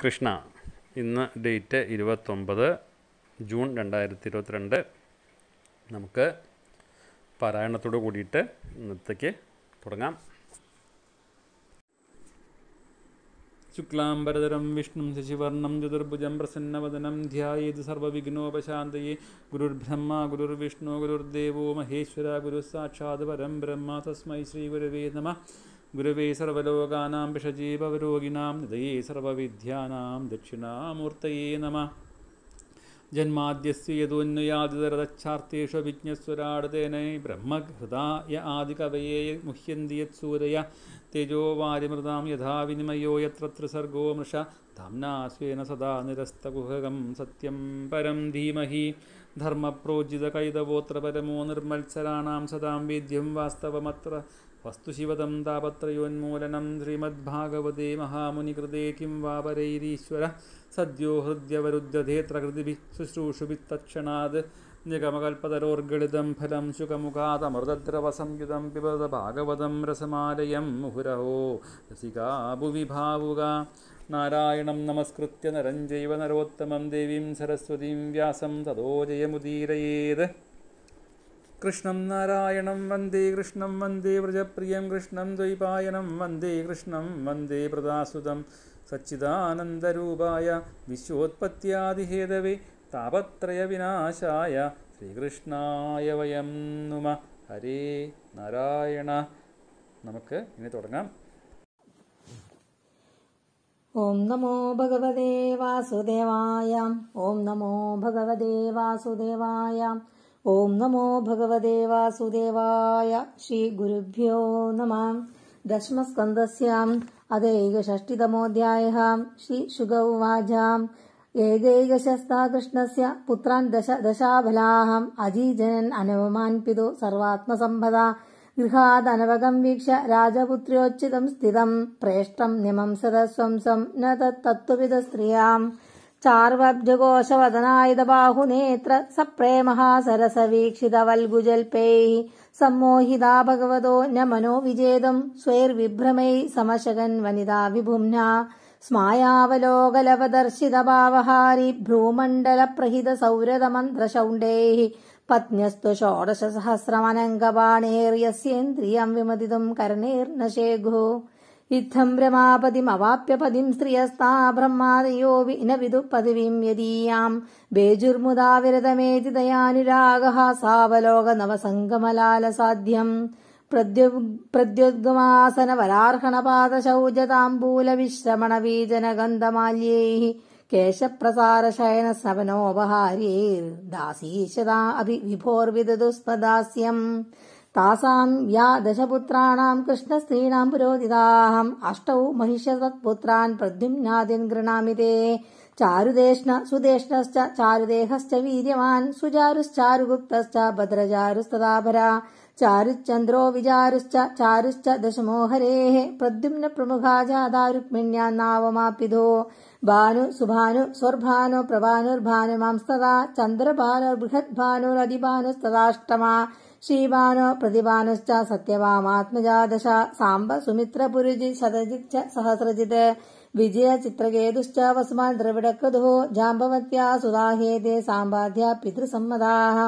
കൃഷ്ണ ഇന്ന് ഡേറ്റ് ഇരുപത്തൊമ്പത് ജൂൺ രണ്ടായിരത്തി ഇരുപത്തിരണ്ട് നമുക്ക് പാരായണത്തോട് കൂടിയിട്ട് ഇന്നത്തേക്ക് തുടങ്ങാം ശുക്ലാംബരതരം വിഷ്ണു ശശിവർണം ചതുർഭുജം പ്രസന്നവദനം ധ്യായേത് സർവവിഘ്നോപശാന്തയെ ഗുരുർബ്രഹ്മ ഗുരുർവിഷ്ണു ഗുരുർദേവോ മഹേശ്വര ഗുരുസാക്ഷാത് പരം ബ്രഹ്മ തസ്മൈ ശ്രീ ഗുരുവേ നമ ഗുരുവേ സർവലോകാനാം പിഷജീവരോഗിണാം നിതയേ സർവവിദ്യാനാം ദക്ഷിണാമൂർത്തയേ നമ ജന്മാദ്യസ് യദോന്വയാദിതരതച്ഛാർത്ഥേഷു വിജ്ഞസ്വരാടതേനൈ ബ്രഹ്മഹൃദായ ആദികവയെ മുഹ്യന്തി യത്സൂരയ തേജോ വാരിമൃതാം യഥാ വിനിമയോ യത്ര ത്രിസർഗോ മൃഷ ധാംനാസ്വേന സദാ നിരസ്തകുഹകം സത്യം പരം ധീമഹി ധർമ്മപ്രോജിതകൈതവോത്രപരമോ നിർമ്മത്സരാണാം സദാം വേദ്യം വാസ്തവമത്ര വസ്തുശിവതം താപത്രയോന്മൂലനം ശ്രീമദ്ഭാഗവതേ മഹാമുനികൃതേ കിം വാപരൈരീശ്വര സദ്യോ ഹൃദ്യവരുദ്ധ്യധേത്രകൃതിഭിः ശുശ്രൂഷുഭിത്തക്ഷണാത് നിഗമകൽപ്പതരോർഗളിതം ഫലം ശുഖമുഖാതമൃതദ്രവസംയുതം പിബത ഭാഗവതം രസമാലയം മുഹുരഹോ രസികാ ഭുവി ഭാവുക നാരായണം നമസ്കൃത്യ നരം നരോത്തമം ദേവീം സരസ്വതീം വ്യാസം തതോ ജയമുദീരയേത് കൃഷ്ണം നാരായണം വന്ദേ കൃഷ്ണം വന്ദേ വ്രജപ്രിയം കൃഷ്ണം ദ്വൈപായനം വന്ദേ കൃഷ്ണം വന്ദേ പ്രദാസുതം സച്ചിദാനന്ദരൂപായ വിശ്വോത്പത്യാദിഹേതവേ വിനാശായ ശ്രീകൃഷ്ണായ വയം നുമ ഹരേ നാരായണ നമുക്ക് ഇനി തുടങ്ങാം ഓം നമോ ഭഗവദേ വാസുദേവായ ഓം നമോ ഭഗവദേ വാസുദേവായ ഓം നമോ ഭഗവദേവാസുദേവായ ശ്രീ ഗുരുഭ്യോ നമ ദശമസ്കന്ധസ്യാം അതൈകഷഷ്ടിതമോധ്യായ ശ്രീ ശുഗ ഉവാചാം ഏകൈകശസ്താ പുത്രാൻ ദശ ദശാഫലാഹം അജീജനൻ അനവമാൻ പിതു സർവാത്മസംഭദ ഗൃഹാദനവകം വീക്ഷ രാജപുത്രോച്ചിതം സ്ഥിതം പ്രേഷ്ടം നിമംസത സ്വംസം ന തത്വവിധ സ്ത്രീയാം चार्वब्जकोष वदनायद बाहुनेत्र स प्रेमः सरस वीक्षित वल्गुजल्पैः सम्मोहिता भगवतो न विजेदम् स्वैर्विभ्रमैः समशगन् विभुम्ना स्मायावलोकलवदर्शित भावहारि पत्न्यस्तु षोडश विमदितुम् कर्णैर्न ഇത്തം രമാപതിമവാപ്യപതിം സ്ത്രിയസ്താ ബ്രഹ്മാദയോ വിനവിദു പദവിം യദീയാം ബേജുർമുദാ വിരതമേതി ദയാനുരാഗ സാവലോക നവസംഗമലാലസാധ്യം പ്രദ്യുദ്ഗമാസനവലാർഹണപാദശൗചതാംബൂലവിശ്രമണവീജനഗന്ധമാല്യൈ കേശപ്രസാരശയന സവനോപഹാര്യൈർ ദാസീശതാ അഭി വിഭോർവിദതുസ്മദാസ്യം तासाम् या दश पुत्राणाम् कृष्णस्त्रीणाम् पुरोदिताहम् अष्टौ महिष तत् पुत्रान् प्रद्युम्नादिन् गृह्णामि ते चारुदेष्ण सुदेष्णश्च चारुदेहश्च वीर्यमान् सुचारुश्चारुगुप्तश्च भद्रचारुस्तदाभरा चारुश्चन्द्रो विचारुश्च चारुश्च दशमोहरेः प्रद्युम्न प्रमुखा चा दारुक्मिण्यान्नावमापिधो भानु सुभानु स्वर्भानो प्रभानुर्भानुमांस्तदा चन्द्र बाल बृहद् भानुरधिभानुस्तदाष्टमा श्रीबानो प्रतिवानश्च सत्यवामात्मजादशा साम्ब सुमित्र पुरिजी च सहस्रजित् विजय वसुमान् द्रविड जाम्बवत्या सुधाहेदे साम्बाध्या पितृसम्मदाः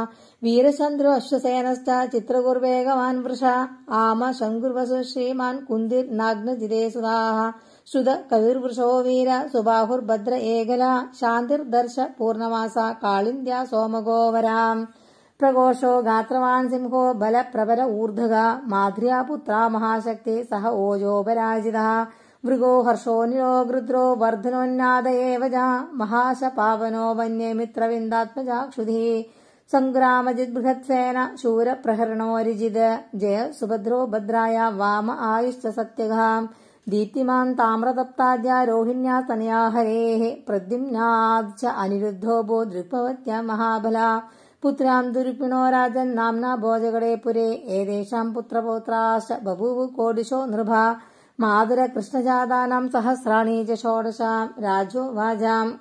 वीरचन्द्रोऽश्वसेनश्च चित्र गुर्वेघमान् वृषा आम शङ्कुर्वसु श्रीमान् कुन्दिर् नाग्न जिते सुधाः वीर सुबाहुर्भद्र एकला शान्तिर् पूर्णमासा कालिन्द्या सोमगोवराम् प्रकोषो गात्रवान् बल प्रबल ऊर्धगा माध्र्या पुत्रा महाशक्तिः सह ओजोपराजितः मृगो गृद्रो वर्धनोन्नाद एव महाशपावनो वन्ये मित्रविन्दात्मजा क्षुधी सङ्ग्रामजिद्बृहत्सेन शूरप्रहरणोऽजिद जय सुभद्रो भद्राया वाम आयुश्च सत्यघाम् दीप्तिमान् ताम्रदप्ताद्या रोहिण्या तनया हरेः प्रद्युम्नाच्च अनिरुद्धो बोधृपवत्य महाबला पुत्रान् दुरुपिणो राजन्नाम्ना भोजगडे पुरे एतेषाम् पुत्रपौत्राश्च बभूव कोडिशो नृभा माधुरकृष्णजातानाम् सहस्राणि च षोडशां राजो वाजाम्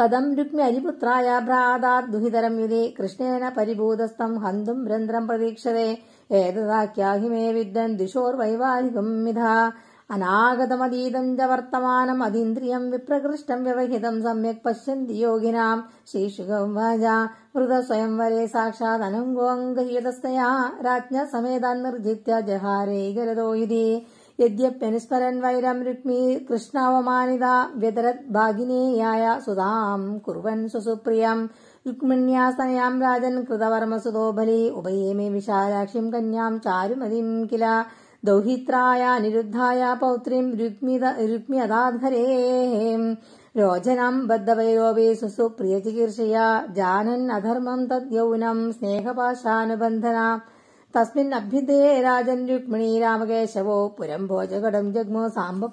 कदम् रुक्मि अरिपुत्राया भ्रादात् दुहितरम् यदि कृष्णेन परिभूतस्तम् हन्तुम् रन्ध्रम् प्रतीक्षते एतदाख्याहिमे विद्दम् दिशोर्वैवाहिकम् मिधा അനാഗതമതീതം ച വർത്തമാനം അതീന്ദ്രിയം വിപ്രകൃഷ്ടം വ്യവഹിതം സമ്യക് പശ്യന്തി യോഗിനാം സ്വയം വരെ സാക്ഷാത് അനുഗോംഗീതസ്ഥയാ രാജ്ഞ സമേതാൻ നിർജിത്യ ജഹാരേ ഗരതോ ഇതി യദ്യപ്യനുസ്മരൻ വൈരം രുക്മി കൃഷ്ണാവമാനിത വ്യതരത് ഭാഗിനേയായ സുതാം കുറുവൻ സുസുപ്രിയം രുക്മിണ്യാസനയാം രാജൻ കൃതവർമ്മസുതോബലി ഉഭയേമേ വിശാലാക്ഷിം കന്യാം ചാരുമതിം കില दौहित्राया निरुद्धाय पौत्रीम् रुक्मिदाधरेः रोचनम् बद्धवैरोऽपि सुसुप्रियचिकीर्षया जानन् अधर्मम् तद्यौनम् स्नेहपाशानुबन्धना तस्मिन्नभ्युदे राजन् रुक्मिणी रामकेशवो पुरम् भोजगडम् जग्मो साम्ब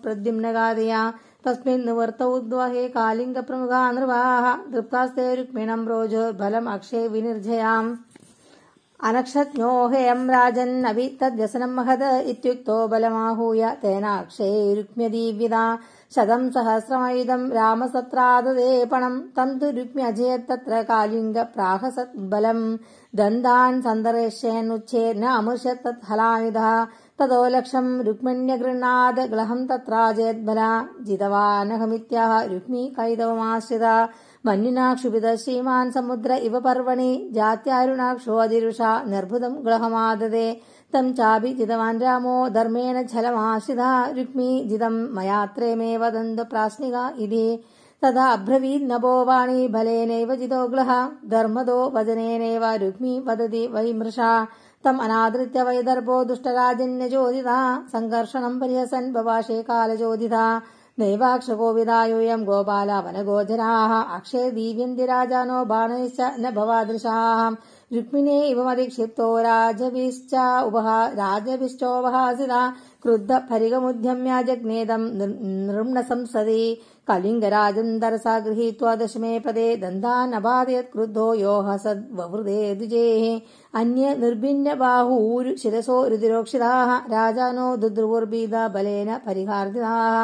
तस्मिन् निवर्तौ द्वहे तस्मिन् कालिङ्गप्रमुखा नृवाः तृप्तास्ते रुक्मिणम् रोजोर्भम् अक्षे विनिर्जयाम् अनक्षत्म्योऽहेयम् राजन्नवि तद्यसनम् महद इत्युक्तो बलमाहूय तेनाक्षय रुक्म्यदीव्यदा शतम् सहस्रमैदम् रामसत्राददेपणम् तम् तु रुक्म्यजयत् तत्र कालिङ्ग प्राहसत् बलम् दन्तान् सन्दर्श्यन्च्ये न अमृष्य ततो ततोलक्ष्यम् रुक्मिण्यगृह्णाद् ग्लहम् तत्राजयद्बला जितवानहमित्याह रुक्मिकैदवमाश्रिता മന്യുനാക്ഷുപിത ശ്രീമാൻ സമുദ്ര ഇവ പർവണി ജാത്യാരുണാക്ഷോതിരുഷ നിർഭുതം ഗൃഹമാദതേ തം ചാപി ജിതവാൻ രാമോ ധർമ്മേണ ഛലമാശ്രിത രുക്മി ജിതം മയാത്രേമേവ ദന്ത പ്രാശ്നിക ഇതി തഥാ അബ്രവീത് നബോ വാണി ഫലേനൈവ ജിതോ ഗ്ലഹ ധർമ്മദോ വചനേനൈവ രുക്മി വദതി വൈ മൃഷ തം അനാദൃത്യ വൈദർഭോ ദുഷ്ടരാജന്യ ദുഷ്ടരാജന്യചോദിത സംഘർഷണം പരിഹസൻ ബവാഷേ കാലചോദിത नैवाक्ष गोविदा योऽयम् गोपालावनगोचराः अक्षय दीव्यन्दि राजानो बाणैश्च न भवादृशाः इवमधिक्षिप्तो राजभिश्च राजभिश्चोपहासिता क्रुद्ध फरिगमुद्यम्या जग्नेदम् नृम्णसंसदि कलिङ्गराजन्दरसा गृहीत्वा दशमे पदे दन्ता न क्रुद्धो यो ह ववृदे द्विजेः अन्य निर्भिण्डबाहूरु शिरसो रुधिरोक्षिताः राजानो दुद्रुर्बीद बलेन परिहार्दिताः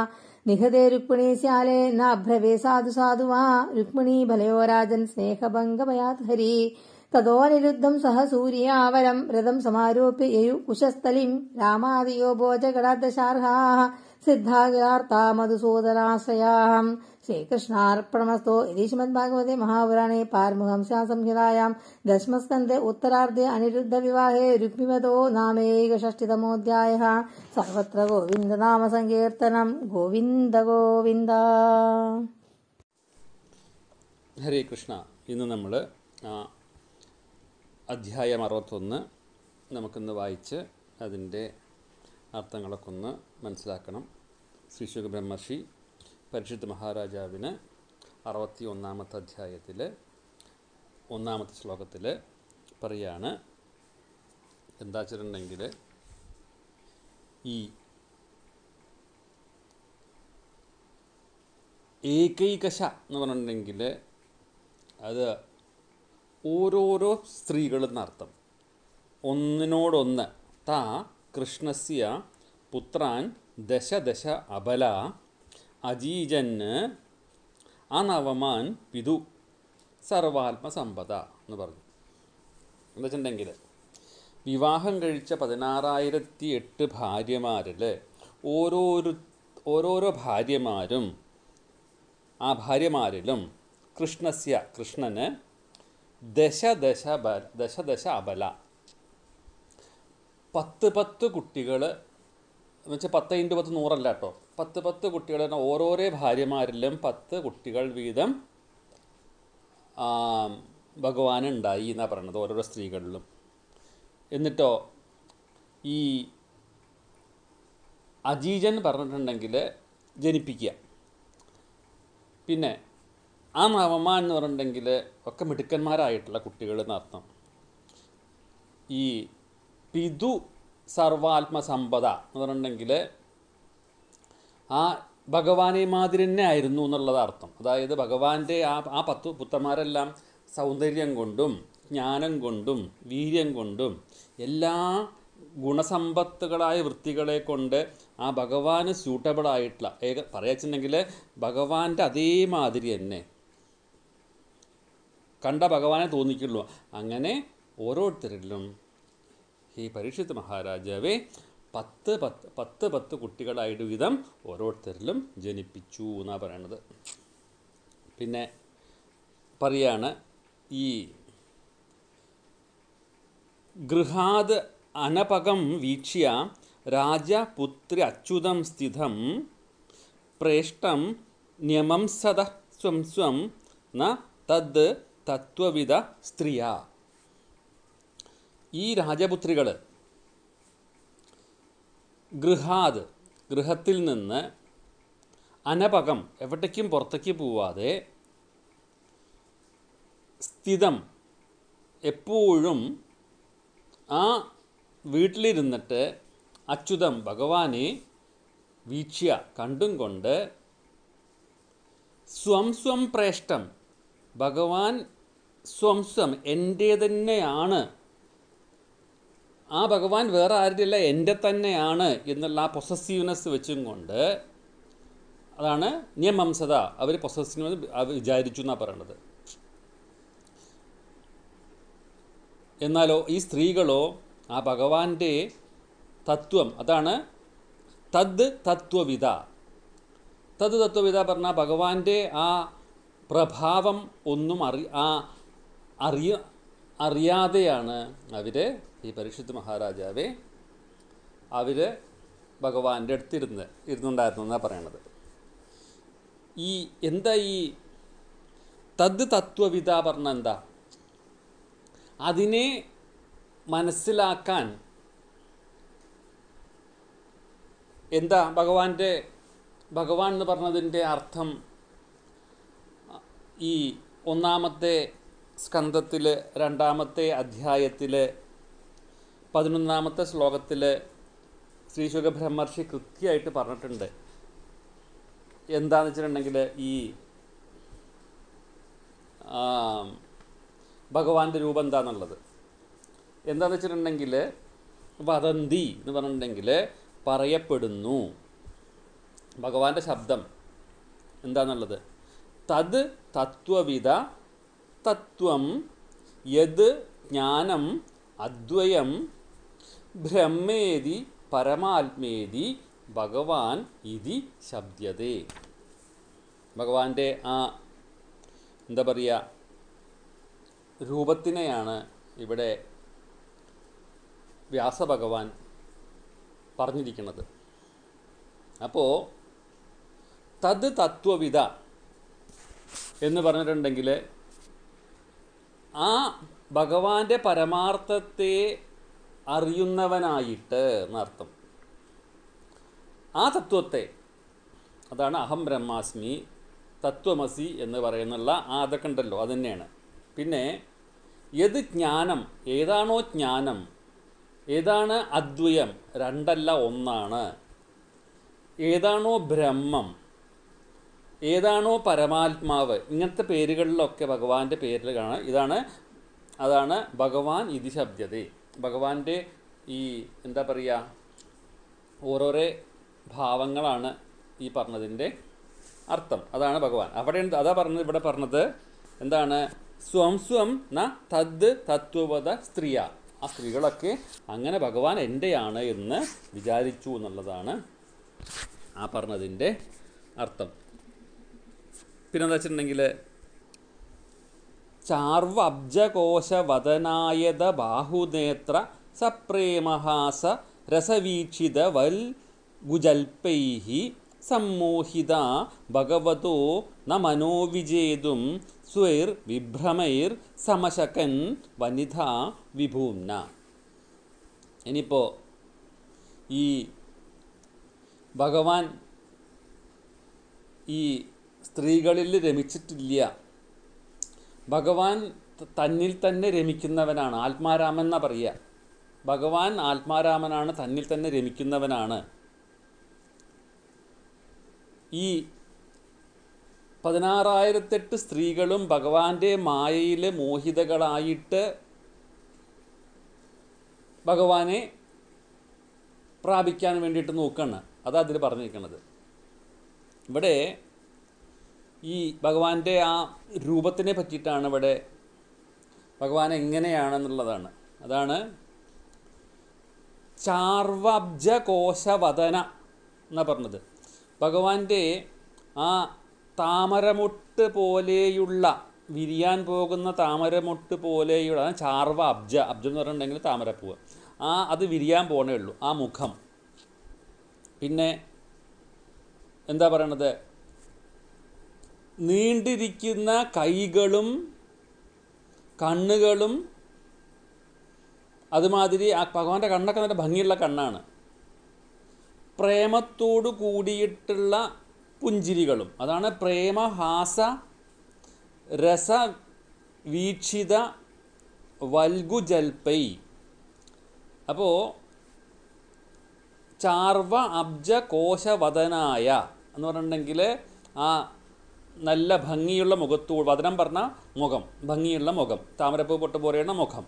നിഹതേ രുക്മിണീസ്യാലേ നബ്രവേ സാധു സാധു വാ രുക്മിണീ ഭലയോരാജൻ സ്നേഹഭംഗമയാത് ഹരി തതോ നിരുദ്ധം സഹ സൂര്യാവരം രഥം സമാരോപ്യ യയു കുശസ്ഥലിം രാമാദിയോ ഭോജഗടാദശാർഹാ സിദ്ധാഗിലാർത്താ മധുസൂദനാശ്രയാഹം ശ്രീകൃഷ്ണാർപ്പണമസ്തു ഇതി ശ്രീമദ്ഭാഗവതി മഹാപുരാണേ പാർമുഹംസാ സംഹിതായാം ദശമസ്കന്ധെ ഉത്തരാർദ്ധ അനിരുദ്ധ വിവാഹേ രുക്മിമതോ നാമേകഷ്ടിതമോധ്യായ സർവത്ര ഗോവിന്ദ നാമ സങ്കീർത്തനം ഗോവിന്ദ ഗോവിന്ദ ഹരേ കൃഷ്ണ ഇന്ന് നമ്മൾ അധ്യായം അറുപത്തൊന്ന് നമുക്കിന്ന് വായിച്ച് അതിൻ്റെ അർത്ഥങ്ങളൊക്കെ ഒന്ന് മനസ്സിലാക്കണം ശ്രീശുഖ ബ്രഹ്മർഷി പരിശുദ്ധ മഹാരാജാവിന് അറുപത്തി ഒന്നാമത്തെ അധ്യായത്തിൽ ഒന്നാമത്തെ ശ്ലോകത്തിൽ പറയാണ് എന്താ വെച്ചിട്ടുണ്ടെങ്കിൽ ഈ ഏകൈകശ എന്ന് പറഞ്ഞിട്ടുണ്ടെങ്കിൽ അത് ഓരോരോ സ്ത്രീകളെന്ന് അർത്ഥം ഒന്നിനോടൊന്ന് താ കൃഷ്ണസ്യ പുത്രാൻ ദശ ദശ അബല അജീജന് ആ പിതു സർവാത്മസമ്പത എന്ന് പറഞ്ഞു എന്താ വെച്ചിട്ടുണ്ടെങ്കിൽ വിവാഹം കഴിച്ച പതിനാറായിരത്തി എട്ട് ഭാര്യമാരിൽ ഓരോരു ഓരോരോ ഭാര്യമാരും ആ ഭാര്യമാരിലും കൃഷ്ണസ്യ കൃഷ്ണന് ദശദശ ബ ദശദശ അബല പത്ത് പത്ത് കുട്ടികൾ എന്ന് വെച്ചാൽ പത്ത് ഇൻറ്റു പത്ത് നൂറല്ല കേട്ടോ പത്ത് പത്ത് കുട്ടികൾ ഓരോരോ ഭാര്യമാരിലും പത്ത് കുട്ടികൾ വീതം ഉണ്ടായി എന്നാണ് പറയുന്നത് ഓരോരോ സ്ത്രീകളിലും എന്നിട്ടോ ഈ അജീജൻ പറഞ്ഞിട്ടുണ്ടെങ്കിൽ ജനിപ്പിക്കുക പിന്നെ ആ നവമ എന്ന് പറഞ്ഞിട്ടുണ്ടെങ്കിൽ ഒക്കെ മിടുക്കന്മാരായിട്ടുള്ള കുട്ടികൾ എന്നർത്ഥം ഈ പിതു സർവാത്മസമ്പത എന്ന് പറഞ്ഞിട്ടുണ്ടെങ്കിൽ ആ ഭഗവാനെ മാതിരി തന്നെ ആയിരുന്നു എന്നുള്ളത് അർത്ഥം അതായത് ഭഗവാന്റെ ആ ആ പത്ത് പുത്രന്മാരെല്ലാം സൗന്ദര്യം കൊണ്ടും ജ്ഞാനം കൊണ്ടും വീര്യം കൊണ്ടും എല്ലാ ഗുണസമ്പത്തുകളായ വൃത്തികളെ കൊണ്ട് ആ ഭഗവാന് സ്യൂട്ടബിളായിട്ടുള്ള ഏക പറയാച്ചിട്ടുണ്ടെങ്കിൽ ഭഗവാന്റെ അതേമാതിരി തന്നെ കണ്ട ഭഗവാനെ തോന്നിക്കുള്ളൂ അങ്ങനെ ഓരോരുത്തരിലും ഈ പരീക്ഷിത് മഹാരാജാവേ പത്ത് പത്ത് പത്ത് പത്ത് കുട്ടികളായിട്ട് വീതം ഓരോരുത്തരിലും ജനിപ്പിച്ചു എന്നാണ് പറയണത് പിന്നെ പറയാണ് ഈ ഗൃഹാത് അനപകം വീക്ഷ്യ രാജപുത്ര അച്യുതം സ്ഥിതം പ്രേഷ്ടം ന്യമംസത സ്വം സ്വം ന തദ് തത്വവിധ സ്ത്രീയ ഈ രാജപുത്രികൾ ഗൃഹാത് ഗൃഹത്തിൽ നിന്ന് അനപകം എവിടേക്കും പുറത്തേക്ക് പോവാതെ സ്ഥിതം എപ്പോഴും ആ വീട്ടിലിരുന്നിട്ട് അച്യുതം ഭഗവാനെ വീക്ഷ്യ കണ്ടും കൊണ്ട് സ്വം സ്വം പ്രേഷ്ടം ഭഗവാൻ സ്വം സ്വം എൻ്റെ തന്നെയാണ് ആ ഭഗവാൻ വേറെ ആരുടെയല്ല എൻ്റെ തന്നെയാണ് എന്നുള്ള ആ പൊസസീവ്നെസ് വെച്ചും കൊണ്ട് അതാണ് നിയമംസത അവർ പൊസസീവ്നെസ് വിചാരിച്ചു എന്നാണ് പറയണത് എന്നാലോ ഈ സ്ത്രീകളോ ആ ഭഗവാന്റെ തത്വം അതാണ് തദ് തത്വവിധ തദ് തത്വവിധ പറഞ്ഞാൽ ഭഗവാന്റെ ആ പ്രഭാവം ഒന്നും അറി ആ അറിയ അറിയാതെയാണ് അവർ ഈ പരീക്ഷിത് മഹാരാജാവേ അവർ ഭഗവാന്റെ അടുത്തിരുന്ന് ഇരുന്നുണ്ടായിരുന്നു എന്നാണ് പറയണത് ഈ എന്താ ഈ തദ് തത്വവിത പറഞ്ഞ എന്താ അതിനെ മനസ്സിലാക്കാൻ എന്താ ഭഗവാന്റെ ഭഗവാൻ എന്ന് പറഞ്ഞതിൻ്റെ അർത്ഥം ഈ ഒന്നാമത്തെ സ്കന്ധത്തിൽ രണ്ടാമത്തെ അധ്യായത്തിൽ പതിനൊന്നാമത്തെ ശ്ലോകത്തിൽ ശ്രീശുഖ ബ്രഹ്മർഷി കൃത്യമായിട്ട് പറഞ്ഞിട്ടുണ്ട് എന്താന്ന് വെച്ചിട്ടുണ്ടെങ്കിൽ ഈ ഭഗവാന്റെ രൂപം എന്താണെന്നുള്ളത് എന്താണെന്ന് വെച്ചിട്ടുണ്ടെങ്കിൽ വദന്തി എന്ന് പറഞ്ഞിട്ടുണ്ടെങ്കിൽ പറയപ്പെടുന്നു ഭഗവാന്റെ ശബ്ദം എന്താണെന്നുള്ളത് തത് തത്വവിധ തത്വം യത് ജ്ഞാനം അദ്വയം ബ്രഹ്മേതി പരമാത്മേതി ഭഗവാൻ ഇതി ശബ്ദതേ ഭഗവാന്റെ ആ എന്താ പറയുക രൂപത്തിനെയാണ് ഇവിടെ വ്യാസഭഗവാൻ പറഞ്ഞിരിക്കുന്നത് അപ്പോൾ തത് തത്വവിധ എന്ന് പറഞ്ഞിട്ടുണ്ടെങ്കിൽ ആ ഭഗവാന്റെ പരമാർത്ഥത്തെ അറിയുന്നവനായിട്ട് എന്നർത്ഥം ആ തത്വത്തെ അതാണ് അഹം ബ്രഹ്മാസ്മി തത്വമസി എന്ന് പറയുന്നുള്ള ആ അതൊക്കെ ഉണ്ടല്ലോ അതുതന്നെയാണ് തന്നെയാണ് പിന്നെ ഏത് ജ്ഞാനം ഏതാണോ ജ്ഞാനം ഏതാണ് അദ്വയം രണ്ടല്ല ഒന്നാണ് ഏതാണോ ബ്രഹ്മം ഏതാണോ പരമാത്മാവ് ഇങ്ങനത്തെ പേരുകളിലൊക്കെ ഭഗവാന്റെ പേരിൽ കാണാം ഇതാണ് അതാണ് ഭഗവാൻ ഇതി ശബ്ദതേ ഭഗവാന്റെ ഈ എന്താ പറയുക ഓരോരോ ഭാവങ്ങളാണ് ഈ പറഞ്ഞതിൻ്റെ അർത്ഥം അതാണ് ഭഗവാൻ അവിടെ അതാ പറഞ്ഞത് ഇവിടെ പറഞ്ഞത് എന്താണ് സ്വം സ്വം ന തദ് തത്വവത സ്ത്രീയ ആ സ്ത്രീകളൊക്കെ അങ്ങനെ ഭഗവാൻ എൻ്റെയാണ് എന്ന് വിചാരിച്ചു എന്നുള്ളതാണ് ആ പറഞ്ഞതിൻ്റെ അർത്ഥം പിന്നെന്താ വെച്ചിട്ടുണ്ടെങ്കിൽ ചാർവബ്ജകോശവദനായത ബാഹുനേത്ര സപ്രേമഹാസ രസവീക്ഷിതവൽ ഗുജൽപ്പൈ സമ്മോഹിത ഭഗവതോ ന മനോവിജേതും സ്വൈർ വിഭ്രമൈർ സമശകൻ വനിത വിഭൂംന ഇനിയിപ്പോൾ ഈ ഭഗവാൻ ഈ സ്ത്രീകളിൽ രമിച്ചിട്ടില്ല ഭഗവാൻ തന്നിൽ തന്നെ രമിക്കുന്നവനാണ് ആത്മാരാമൻ എന്ന പറയുക ഭഗവാൻ ആത്മാരാമനാണ് തന്നിൽ തന്നെ രമിക്കുന്നവനാണ് ഈ പതിനാറായിരത്തെട്ട് സ്ത്രീകളും ഭഗവാന്റെ മായയിൽ മോഹിതകളായിട്ട് ഭഗവാനെ പ്രാപിക്കാൻ വേണ്ടിയിട്ട് നോക്കുകയാണ് അതാ അതിൽ പറഞ്ഞിരിക്കുന്നത് ഇവിടെ ഈ ഭഗവാന്റെ ആ രൂപത്തിനെ പറ്റിയിട്ടാണ് ഇവിടെ ഭഗവാൻ എങ്ങനെയാണെന്നുള്ളതാണ് അതാണ് കോശവദന എന്നാണ് പറഞ്ഞത് ഭഗവാന്റെ ആ താമരമൊട്ട് പോലെയുള്ള വിരിയാൻ പോകുന്ന താമരമൊട്ട് പോലെയുള്ള ചാർവ അബ്ജ അബ്ജ എന്ന് പറഞ്ഞിട്ടുണ്ടെങ്കിൽ താമരപ്പൂവ് ആ അത് വിരിയാൻ പോണേ ഉള്ളൂ ആ മുഖം പിന്നെ എന്താ പറയണത് നീണ്ടിരിക്കുന്ന കൈകളും കണ്ണുകളും അതുമാതിരി ആ ഭഗവാന്റെ കണ്ണൊക്കെ നല്ല ഭംഗിയുള്ള കണ്ണാണ് പ്രേമത്തോടു കൂടിയിട്ടുള്ള പുഞ്ചിരികളും അതാണ് പ്രേമഹാസ രസ വീക്ഷിത വൽഗുജൽപൈ അപ്പോൾ ചാർവ അബ്ജ കോശവതനായ എന്ന് പറഞ്ഞിട്ടുണ്ടെങ്കിൽ ആ നല്ല ഭംഗിയുള്ള മുഖത്തൂ വദനം പറഞ്ഞ മുഖം ഭംഗിയുള്ള മുഖം താമരപ്പൂ പൊട്ട് പോലെയുള്ള മുഖം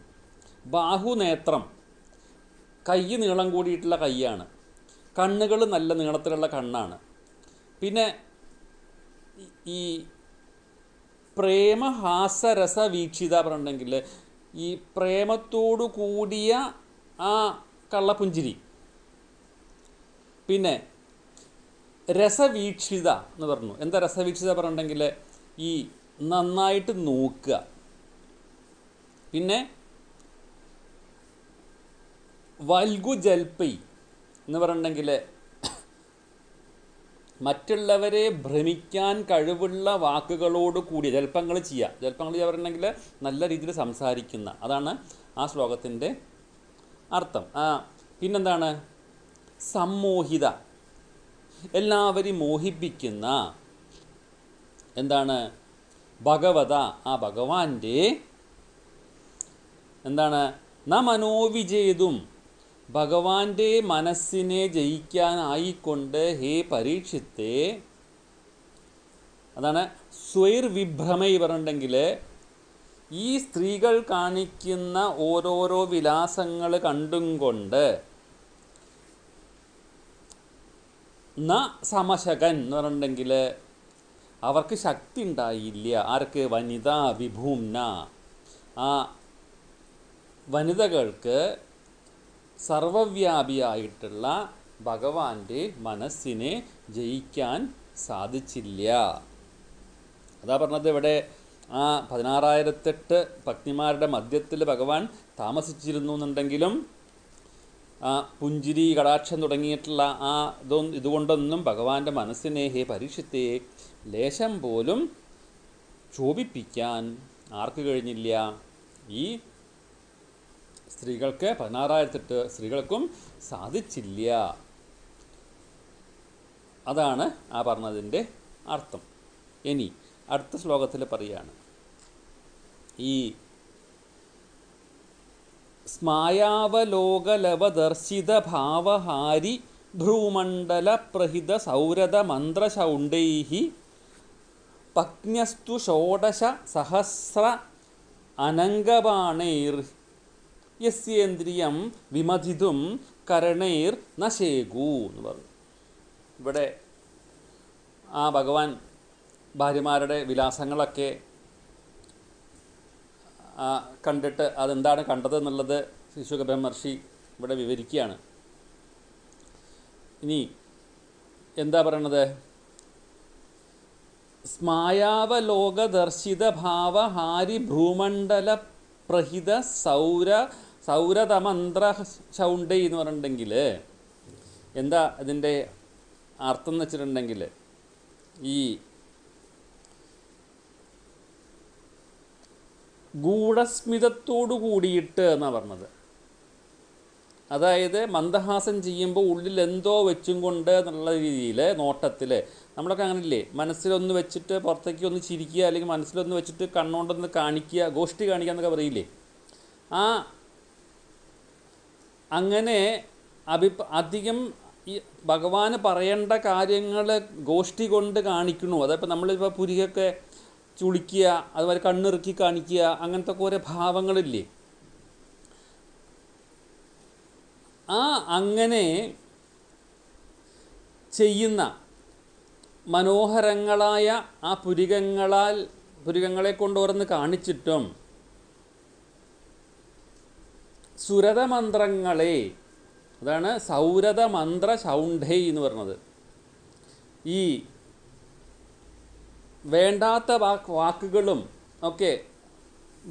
ബാഹുനേത്രം കൈ നീളം കൂടിയിട്ടുള്ള കൈയാണ് കണ്ണുകൾ നല്ല നീളത്തിലുള്ള കണ്ണാണ് പിന്നെ ഈ പ്രേമഹാസരസ വീക്ഷിത പറഞ്ഞിട്ടുണ്ടെങ്കിൽ ഈ പ്രേമത്തോടു കൂടിയ ആ കള്ളപ്പുഞ്ചിരി പിന്നെ രസവീക്ഷിത എന്ന് പറഞ്ഞു എന്താ രസവീക്ഷിത പറഞ്ഞിട്ടുണ്ടെങ്കിൽ ഈ നന്നായിട്ട് നോക്കുക പിന്നെ വൽഗു ജൽപ്പി എന്ന് പറഞ്ഞിട്ടുണ്ടെങ്കിൽ മറ്റുള്ളവരെ ഭ്രമിക്കാൻ കഴിവുള്ള വാക്കുകളോട് കൂടി ജൽപ്പങ്ങൾ ചെയ്യുക ജൽപ്പങ്ങൾ ചെയ്യുക പറഞ്ഞിട്ടുണ്ടെങ്കിൽ നല്ല രീതിയിൽ സംസാരിക്കുന്ന അതാണ് ആ ശ്ലോകത്തിൻ്റെ അർത്ഥം പിന്നെന്താണ് സമ്മോഹിത എല്ലാവരെയും മോഹിപ്പിക്കുന്ന എന്താണ് ഭഗവത ആ ഭഗവാന്റെ എന്താണ് ന മനോവിജയതും ഭഗവാന്റെ മനസ്സിനെ ജയിക്കാനായിക്കൊണ്ട് ഹേ പരീക്ഷത്തെ അതാണ് സ്വൈർവിഭ്രമയി വിഭ്രമയി പറഞ്ഞിട്ടുണ്ടെങ്കിൽ ഈ സ്ത്രീകൾ കാണിക്കുന്ന ഓരോരോ വിലാസങ്ങൾ കണ്ടും കൊണ്ട് ന സമശകൻ എന്ന് പറഞ്ഞിട്ടുണ്ടെങ്കിൽ അവർക്ക് ശക്തി ഉണ്ടായില്ല ആർക്ക് വനിതാ വിഭൂംന ആ വനിതകൾക്ക് സർവവ്യാപിയായിട്ടുള്ള ഭഗവാന്റെ മനസ്സിനെ ജയിക്കാൻ സാധിച്ചില്ല അതാ പറഞ്ഞത് ഇവിടെ ആ പതിനാറായിരത്തെട്ട് പത്നിമാരുടെ മധ്യത്തിൽ ഭഗവാൻ താമസിച്ചിരുന്നു എന്നുണ്ടെങ്കിലും ആ പുഞ്ചിരി കടാക്ഷം തുടങ്ങിയിട്ടുള്ള ആ ഇതൊന്നും ഇതുകൊണ്ടൊന്നും ഭഗവാന്റെ മനസ്സിനെ ഹേ പരീക്ഷത്തെ ലേശം പോലും ക്ഷോഭിപ്പിക്കാൻ ആർക്ക് കഴിഞ്ഞില്ല ഈ സ്ത്രീകൾക്ക് പതിനാറായിരത്തിട്ട് സ്ത്രീകൾക്കും സാധിച്ചില്ല അതാണ് ആ പറഞ്ഞതിൻ്റെ അർത്ഥം ഇനി അടുത്ത ശ്ലോകത്തിൽ പറയാണ് ഈ സ്മായാവലോകലവദർശിതഭാവഹാരി ഭ്രൂമണ്ഡലപ്രഹിതസൗരതമന്ത്രശൗണ്ടൈ പജ്ഞസ്തു ഷോഡശസഹസ്ര അനംഗബാണേർ യസ്യേന്ദ്രിയം വിമതിതും കരണൈർ നശേകൂ എന്ന് പറഞ്ഞു ഇവിടെ ആ ഭഗവാൻ ഭാര്യമാരുടെ വിലാസങ്ങളൊക്കെ കണ്ടിട്ട് അതെന്താണ് കണ്ടതെന്നുള്ളത് ശിശുക ബ്രഹ്മർഷി ഇവിടെ വിവരിക്കുകയാണ് ഇനി എന്താ പറയണത് സ്മായാവലോകദർശിത ഭാവ ഹാരി ഭ്രൂമണ്ഡല പ്രഹിത സൗര സൗരതമന്ത്ര ചൗണ്ടി എന്ന് പറഞ്ഞിട്ടുണ്ടെങ്കിൽ എന്താ അതിൻ്റെ അർത്ഥം എന്ന് വെച്ചിട്ടുണ്ടെങ്കിൽ ഈ ഗൂഢസ്മിതത്തോടു കൂടിയിട്ട് എന്നാണ് പറഞ്ഞത് അതായത് മന്ദഹാസം ചെയ്യുമ്പോൾ ഉള്ളിൽ എന്തോ വെച്ചും കൊണ്ട് എന്നുള്ള രീതിയിൽ നോട്ടത്തിൽ നമ്മളൊക്കെ അങ്ങനെയില്ലേ മനസ്സിലൊന്ന് വെച്ചിട്ട് പുറത്തേക്ക് ഒന്ന് ചിരിക്കുക അല്ലെങ്കിൽ മനസ്സിലൊന്ന് വെച്ചിട്ട് കണ്ണുകൊണ്ടൊന്ന് കാണിക്കുക ഗോഷ്ടി കാണിക്കുക എന്നൊക്കെ പറയില്ലേ ആ അങ്ങനെ അഭിപ്രായ അധികം ഈ ഭഗവാന് പറയേണ്ട കാര്യങ്ങൾ ഗോഷ്ടി കൊണ്ട് കാണിക്കണു അതായത് നമ്മളിപ്പോൾ പുരികൊക്കെ ചുളിക്കുക അതുപോലെ കണ്ണിറുക്കി കാണിക്കുക അങ്ങനത്തെ കുറേ ഭാവങ്ങളില്ലേ ആ അങ്ങനെ ചെയ്യുന്ന മനോഹരങ്ങളായ ആ പുരികങ്ങളാൽ പുരികങ്ങളെ കൊണ്ടുവന്ന് കാണിച്ചിട്ടും സുരതമന്ത്രങ്ങളെ അതാണ് സൗരതമന്ത്ര ശൗണ്ഠൈ എന്ന് പറഞ്ഞത് ഈ വേണ്ടാത്ത വാക്ക് വാക്കുകളും ഒക്കെ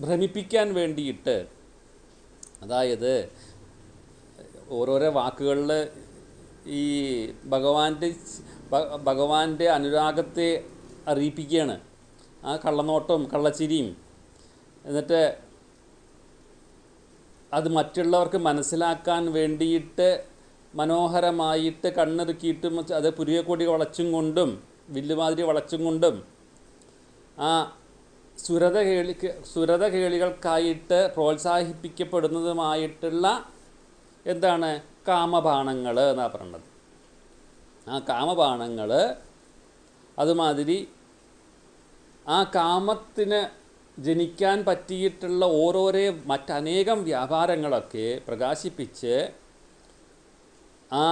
ഭ്രമിപ്പിക്കാൻ വേണ്ടിയിട്ട് അതായത് ഓരോരോ വാക്കുകളിൽ ഈ ഭഗവാന്റെ ഭഗവാന്റെ അനുരാഗത്തെ അറിയിപ്പിക്കുകയാണ് ആ കള്ളനോട്ടവും കള്ളച്ചിരിയും എന്നിട്ട് അത് മറ്റുള്ളവർക്ക് മനസ്സിലാക്കാൻ വേണ്ടിയിട്ട് മനോഹരമായിട്ട് കണ്ണിറുക്കിയിട്ടും അത് പുരികക്കൊടി വളച്ചും കൊണ്ടും വില്ലുമാതിരി വളച്ചും കൊണ്ടും ആ സുരത കേളിക്ക് സുരത കേളികൾക്കായിട്ട് പ്രോത്സാഹിപ്പിക്കപ്പെടുന്നതുമായിട്ടുള്ള എന്താണ് കാമബാണങ്ങൾ എന്നാണ് പറയുന്നത് ആ കാമബാണങ്ങൾ അതുമാതിരി ആ കാമത്തിന് ജനിക്കാൻ പറ്റിയിട്ടുള്ള ഓരോരോ മറ്റനേകം വ്യാപാരങ്ങളൊക്കെ പ്രകാശിപ്പിച്ച് ആ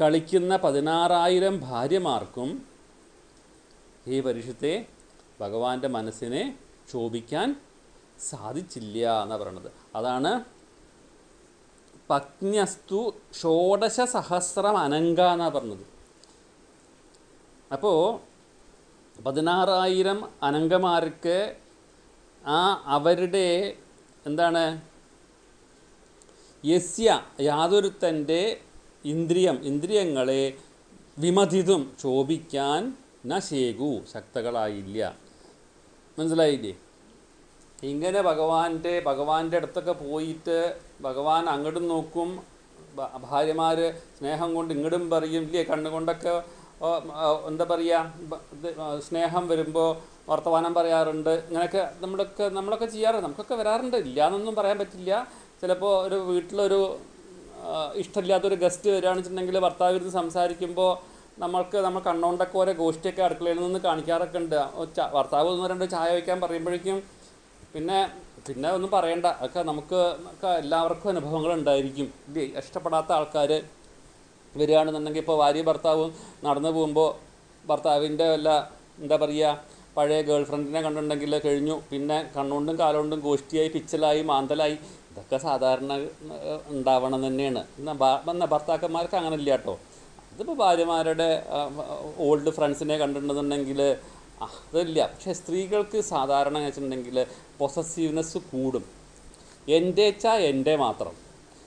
കളിക്കുന്ന പതിനാറായിരം ഭാര്യമാർക്കും ഈ പരിഷത്തെ ഭഗവാന്റെ മനസ്സിനെ ക്ഷോഭിക്കാൻ സാധിച്ചില്ല എന്നാണ് പറയണത് അതാണ് പത്നസ്തു ഷോഡശ സഹസ്രം അനങ്ക എന്നാണ് പറഞ്ഞത് അപ്പോൾ പതിനാറായിരം അനങ്കമാർക്ക് ആ അവരുടെ എന്താണ് യസ്യ യാതൊരുത്തൻ്റെ ഇന്ദ്രിയം ഇന്ദ്രിയങ്ങളെ വിമതിതും ക്ഷോഭിക്കാൻ നശേകു ശക്തകളായില്ല മനസ്സിലായില്ലേ ഇങ്ങനെ ഭഗവാന്റെ ഭഗവാന്റെ അടുത്തൊക്കെ പോയിട്ട് ഭഗവാൻ അങ്ങോട്ടും നോക്കും ഭാര്യമാർ സ്നേഹം കൊണ്ട് ഇങ്ങോട്ടും പറയും ഇല്ലേ കണ്ണുകൊണ്ടൊക്കെ എന്താ പറയുക സ്നേഹം വരുമ്പോൾ വർത്തമാനം പറയാറുണ്ട് ഇങ്ങനെയൊക്കെ നമ്മളൊക്കെ നമ്മളൊക്കെ ചെയ്യാറുണ്ട് നമുക്കൊക്കെ വരാറുണ്ട് ഇല്ലയെന്നൊന്നും പറയാൻ പറ്റില്ല ചിലപ്പോൾ ഒരു വീട്ടിലൊരു ഇഷ്ടമില്ലാത്തൊരു ഗസ്റ്റ് വരികയാണെന്ന് വെച്ചിട്ടുണ്ടെങ്കിൽ ഭർത്താവ് ഇരുന്ന് സംസാരിക്കുമ്പോൾ നമ്മൾക്ക് നമ്മൾ കണ്ണോണ്ടൊക്കെ ഓരോ ഗോഷ്ടിയൊക്കെ അടുക്കളയിൽ നിന്ന് കാണിക്കാറൊക്കെ ഉണ്ട് ഭർത്താവ് ഒന്ന് രണ്ട് ചായ വയ്ക്കാൻ പറയുമ്പോഴേക്കും പിന്നെ പിന്നെ ഒന്നും പറയണ്ട ഒക്കെ നമുക്ക് എല്ലാവർക്കും അനുഭവങ്ങൾ ഉണ്ടായിരിക്കും ഇഷ്ടപ്പെടാത്ത ആൾക്കാർ വരികയാണെന്നുണ്ടെങ്കിൽ ഇപ്പോൾ ഭാര്യ ഭർത്താവും നടന്നു പോകുമ്പോൾ ഭർത്താവിൻ്റെ വല്ല എന്താ പറയുക പഴയ ഗേൾ ഫ്രണ്ടിനെ കണ്ടുണ്ടെങ്കിൽ കഴിഞ്ഞു പിന്നെ കണ്ണുകൊണ്ടും കാലുകൊണ്ടും ഗോഷ്ടിയായി പിച്ചലായി മാന്തലായി ഇതൊക്കെ സാധാരണ ഉണ്ടാവണം തന്നെയാണ് എന്നാൽ ഭർത്താക്കന്മാർക്ക് അങ്ങനെ ഇല്ല കേട്ടോ ഇതിപ്പോൾ ഭാര്യമാരുടെ ഓൾഡ് ഫ്രണ്ട്സിനെ കണ്ടിട്ടുണ്ടെന്നുണ്ടെങ്കിൽ അതല്ല പക്ഷേ സ്ത്രീകൾക്ക് സാധാരണ വെച്ചിട്ടുണ്ടെങ്കിൽ പൊസസീവ്നെസ് കൂടും എൻ്റെ വെച്ചാൽ എൻ്റെ മാത്രം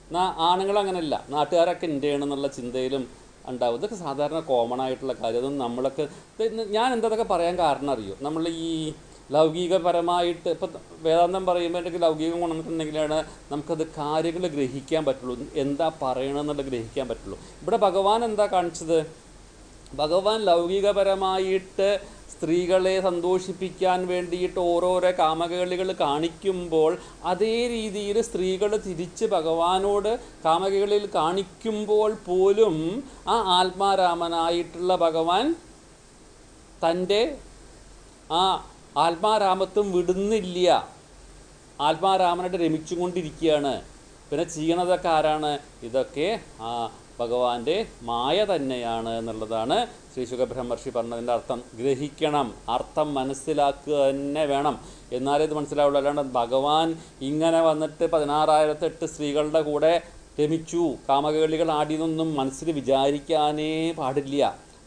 എന്നാൽ ആണുങ്ങൾ അങ്ങനെയല്ല നാട്ടുകാരൊക്കെ എൻ്റെ ആണെന്നുള്ള ചിന്തയിലും ഉണ്ടാവും ഇതൊക്കെ സാധാരണ കോമൺ ആയിട്ടുള്ള കാര്യം അതൊന്നും നമ്മളൊക്കെ ഞാൻ എന്താ പറയാൻ കാരണം അറിയോ നമ്മൾ ഈ ലൗകികപരമായിട്ട് ഇപ്പം വേദാന്തം പറയുമ്പോൾ എൻ്റെ ലൗകികം കൊണ്ടുവന്നിട്ടുണ്ടെങ്കിലാണ് നമുക്കത് കാര്യങ്ങൾ ഗ്രഹിക്കാൻ പറ്റുള്ളൂ എന്താ പറയണമെന്നുള്ളത് ഗ്രഹിക്കാൻ പറ്റുള്ളൂ ഇവിടെ ഭഗവാൻ എന്താ കാണിച്ചത് ഭഗവാൻ ലൗകികപരമായിട്ട് സ്ത്രീകളെ സന്തോഷിപ്പിക്കാൻ വേണ്ടിയിട്ട് ഓരോരോ കാമകേളികൾ കാണിക്കുമ്പോൾ അതേ രീതിയിൽ സ്ത്രീകൾ തിരിച്ച് ഭഗവാനോട് കാമകേളിൽ കാണിക്കുമ്പോൾ പോലും ആ ആത്മാരാമനായിട്ടുള്ള ഭഗവാൻ തൻ്റെ ആ ആത്മാരാമത്വം വിടുന്നില്ല ആത്മാരാമനായിട്ട് രമിച്ചുകൊണ്ടിരിക്കുകയാണ് പിന്നെ ചെയ്യണതൊക്കെ ആരാണ് ഇതൊക്കെ ആ ഭഗവാന്റെ മായ തന്നെയാണ് എന്നുള്ളതാണ് ശ്രീ സുഖബ്രഹ്മർഷി പറഞ്ഞതിൻ്റെ അർത്ഥം ഗ്രഹിക്കണം അർത്ഥം മനസ്സിലാക്കുക തന്നെ വേണം എന്നാലേ ഇത് മനസ്സിലാവുള്ളൂ അല്ലാണ്ട് ഭഗവാൻ ഇങ്ങനെ വന്നിട്ട് പതിനാറായിരത്തെട്ട് സ്ത്രീകളുടെ കൂടെ രമിച്ചു കാമകളികൾ ആടിയെന്നൊന്നും മനസ്സിൽ വിചാരിക്കാനേ പാടില്ല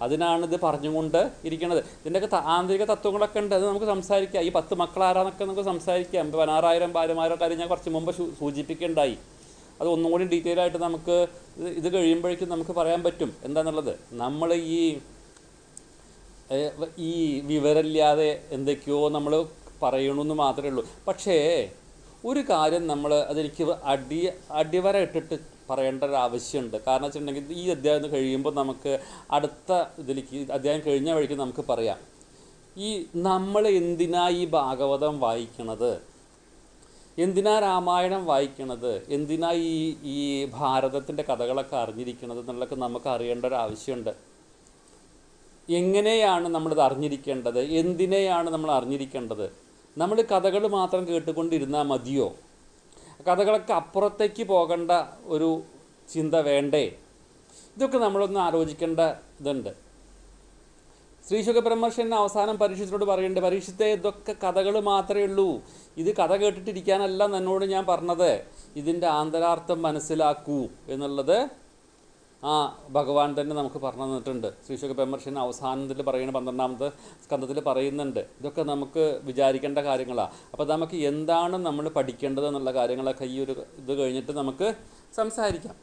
അതിനാണ് ഇത് പറഞ്ഞുകൊണ്ട് ഇരിക്കുന്നത് ഇതിൻ്റെയൊക്കെ ആന്തരിക തത്വങ്ങളൊക്കെ ഉണ്ട് അത് നമുക്ക് സംസാരിക്കാം ഈ പത്ത് മക്കളാരാന്നൊക്കെ നമുക്ക് സംസാരിക്കാം പതിനാറായിരം ഭാര്യമാരോ കാര്യം ഞാൻ കുറച്ച് മുമ്പ് സൂചിപ്പിക്കേണ്ടായി അത് ഒന്നും കൂടി ഡീറ്റെയിൽ ആയിട്ട് നമുക്ക് ഇത് കഴിയുമ്പോഴേക്കും നമുക്ക് പറയാൻ പറ്റും എന്താണെന്നുള്ളത് നമ്മൾ ഈ ഈ വിവരമില്ലാതെ എന്തൊക്കെയോ നമ്മൾ പറയണമെന്ന് മാത്രമേ ഉള്ളൂ പക്ഷേ ഒരു കാര്യം നമ്മൾ അതെനിക്ക് അടി അടിവര ഇട്ടിട്ട് പറയേണ്ട ഒരു ആവശ്യമുണ്ട് കാരണം വെച്ചിട്ടുണ്ടെങ്കിൽ ഈ അധ്യായം കഴിയുമ്പോൾ നമുക്ക് അടുത്ത ഇതിലേക്ക് അധ്യായം കഴിഞ്ഞ വഴിക്ക് നമുക്ക് പറയാം ഈ നമ്മൾ എന്തിനാ ഈ ഭാഗവതം വായിക്കണത് എന്തിനാ രാമായണം വായിക്കണത് എന്തിനാ ഈ ഈ ഭാരതത്തിൻ്റെ കഥകളൊക്കെ അറിഞ്ഞിരിക്കണത് എന്നുള്ളതൊക്കെ നമുക്ക് അറിയേണ്ട ഒരു ആവശ്യമുണ്ട് എങ്ങനെയാണ് നമ്മളിത് അറിഞ്ഞിരിക്കേണ്ടത് എന്തിനെയാണ് നമ്മൾ അറിഞ്ഞിരിക്കേണ്ടത് നമ്മൾ കഥകൾ മാത്രം കേട്ടുകൊണ്ടിരുന്നാൽ മതിയോ കഥകളൊക്കെ അപ്പുറത്തേക്ക് പോകേണ്ട ഒരു ചിന്ത വേണ്ടേ ഇതൊക്കെ നമ്മളൊന്ന് ആലോചിക്കേണ്ട ഇതുണ്ട് ശ്രീ ബ്രഹ്മർഷൻ അവസാനം പരീക്ഷത്തിനോട് പറയുന്നുണ്ട് പരീക്ഷത്തെ ഇതൊക്കെ കഥകൾ മാത്രമേ ഉള്ളൂ ഇത് കഥ കേട്ടിട്ടിരിക്കാനല്ല എന്നോട് ഞാൻ പറഞ്ഞത് ഇതിൻ്റെ ആന്തരാർത്ഥം മനസ്സിലാക്കൂ എന്നുള്ളത് ആ ഭഗവാൻ തന്നെ നമുക്ക് പറഞ്ഞു തന്നിട്ടുണ്ട് ശ്രീശുഖ പെമ്മർഷൻ അവസാനത്തിൽ പറയുന്ന പന്ത്രണ്ടാമത്തെ സ്കന്ധത്തിൽ പറയുന്നുണ്ട് ഇതൊക്കെ നമുക്ക് വിചാരിക്കേണ്ട കാര്യങ്ങളാണ് അപ്പോൾ നമുക്ക് എന്താണ് നമ്മൾ പഠിക്കേണ്ടത് എന്നുള്ള കാര്യങ്ങളൊക്കെ ഈ ഒരു ഇത് കഴിഞ്ഞിട്ട് നമുക്ക് സംസാരിക്കാം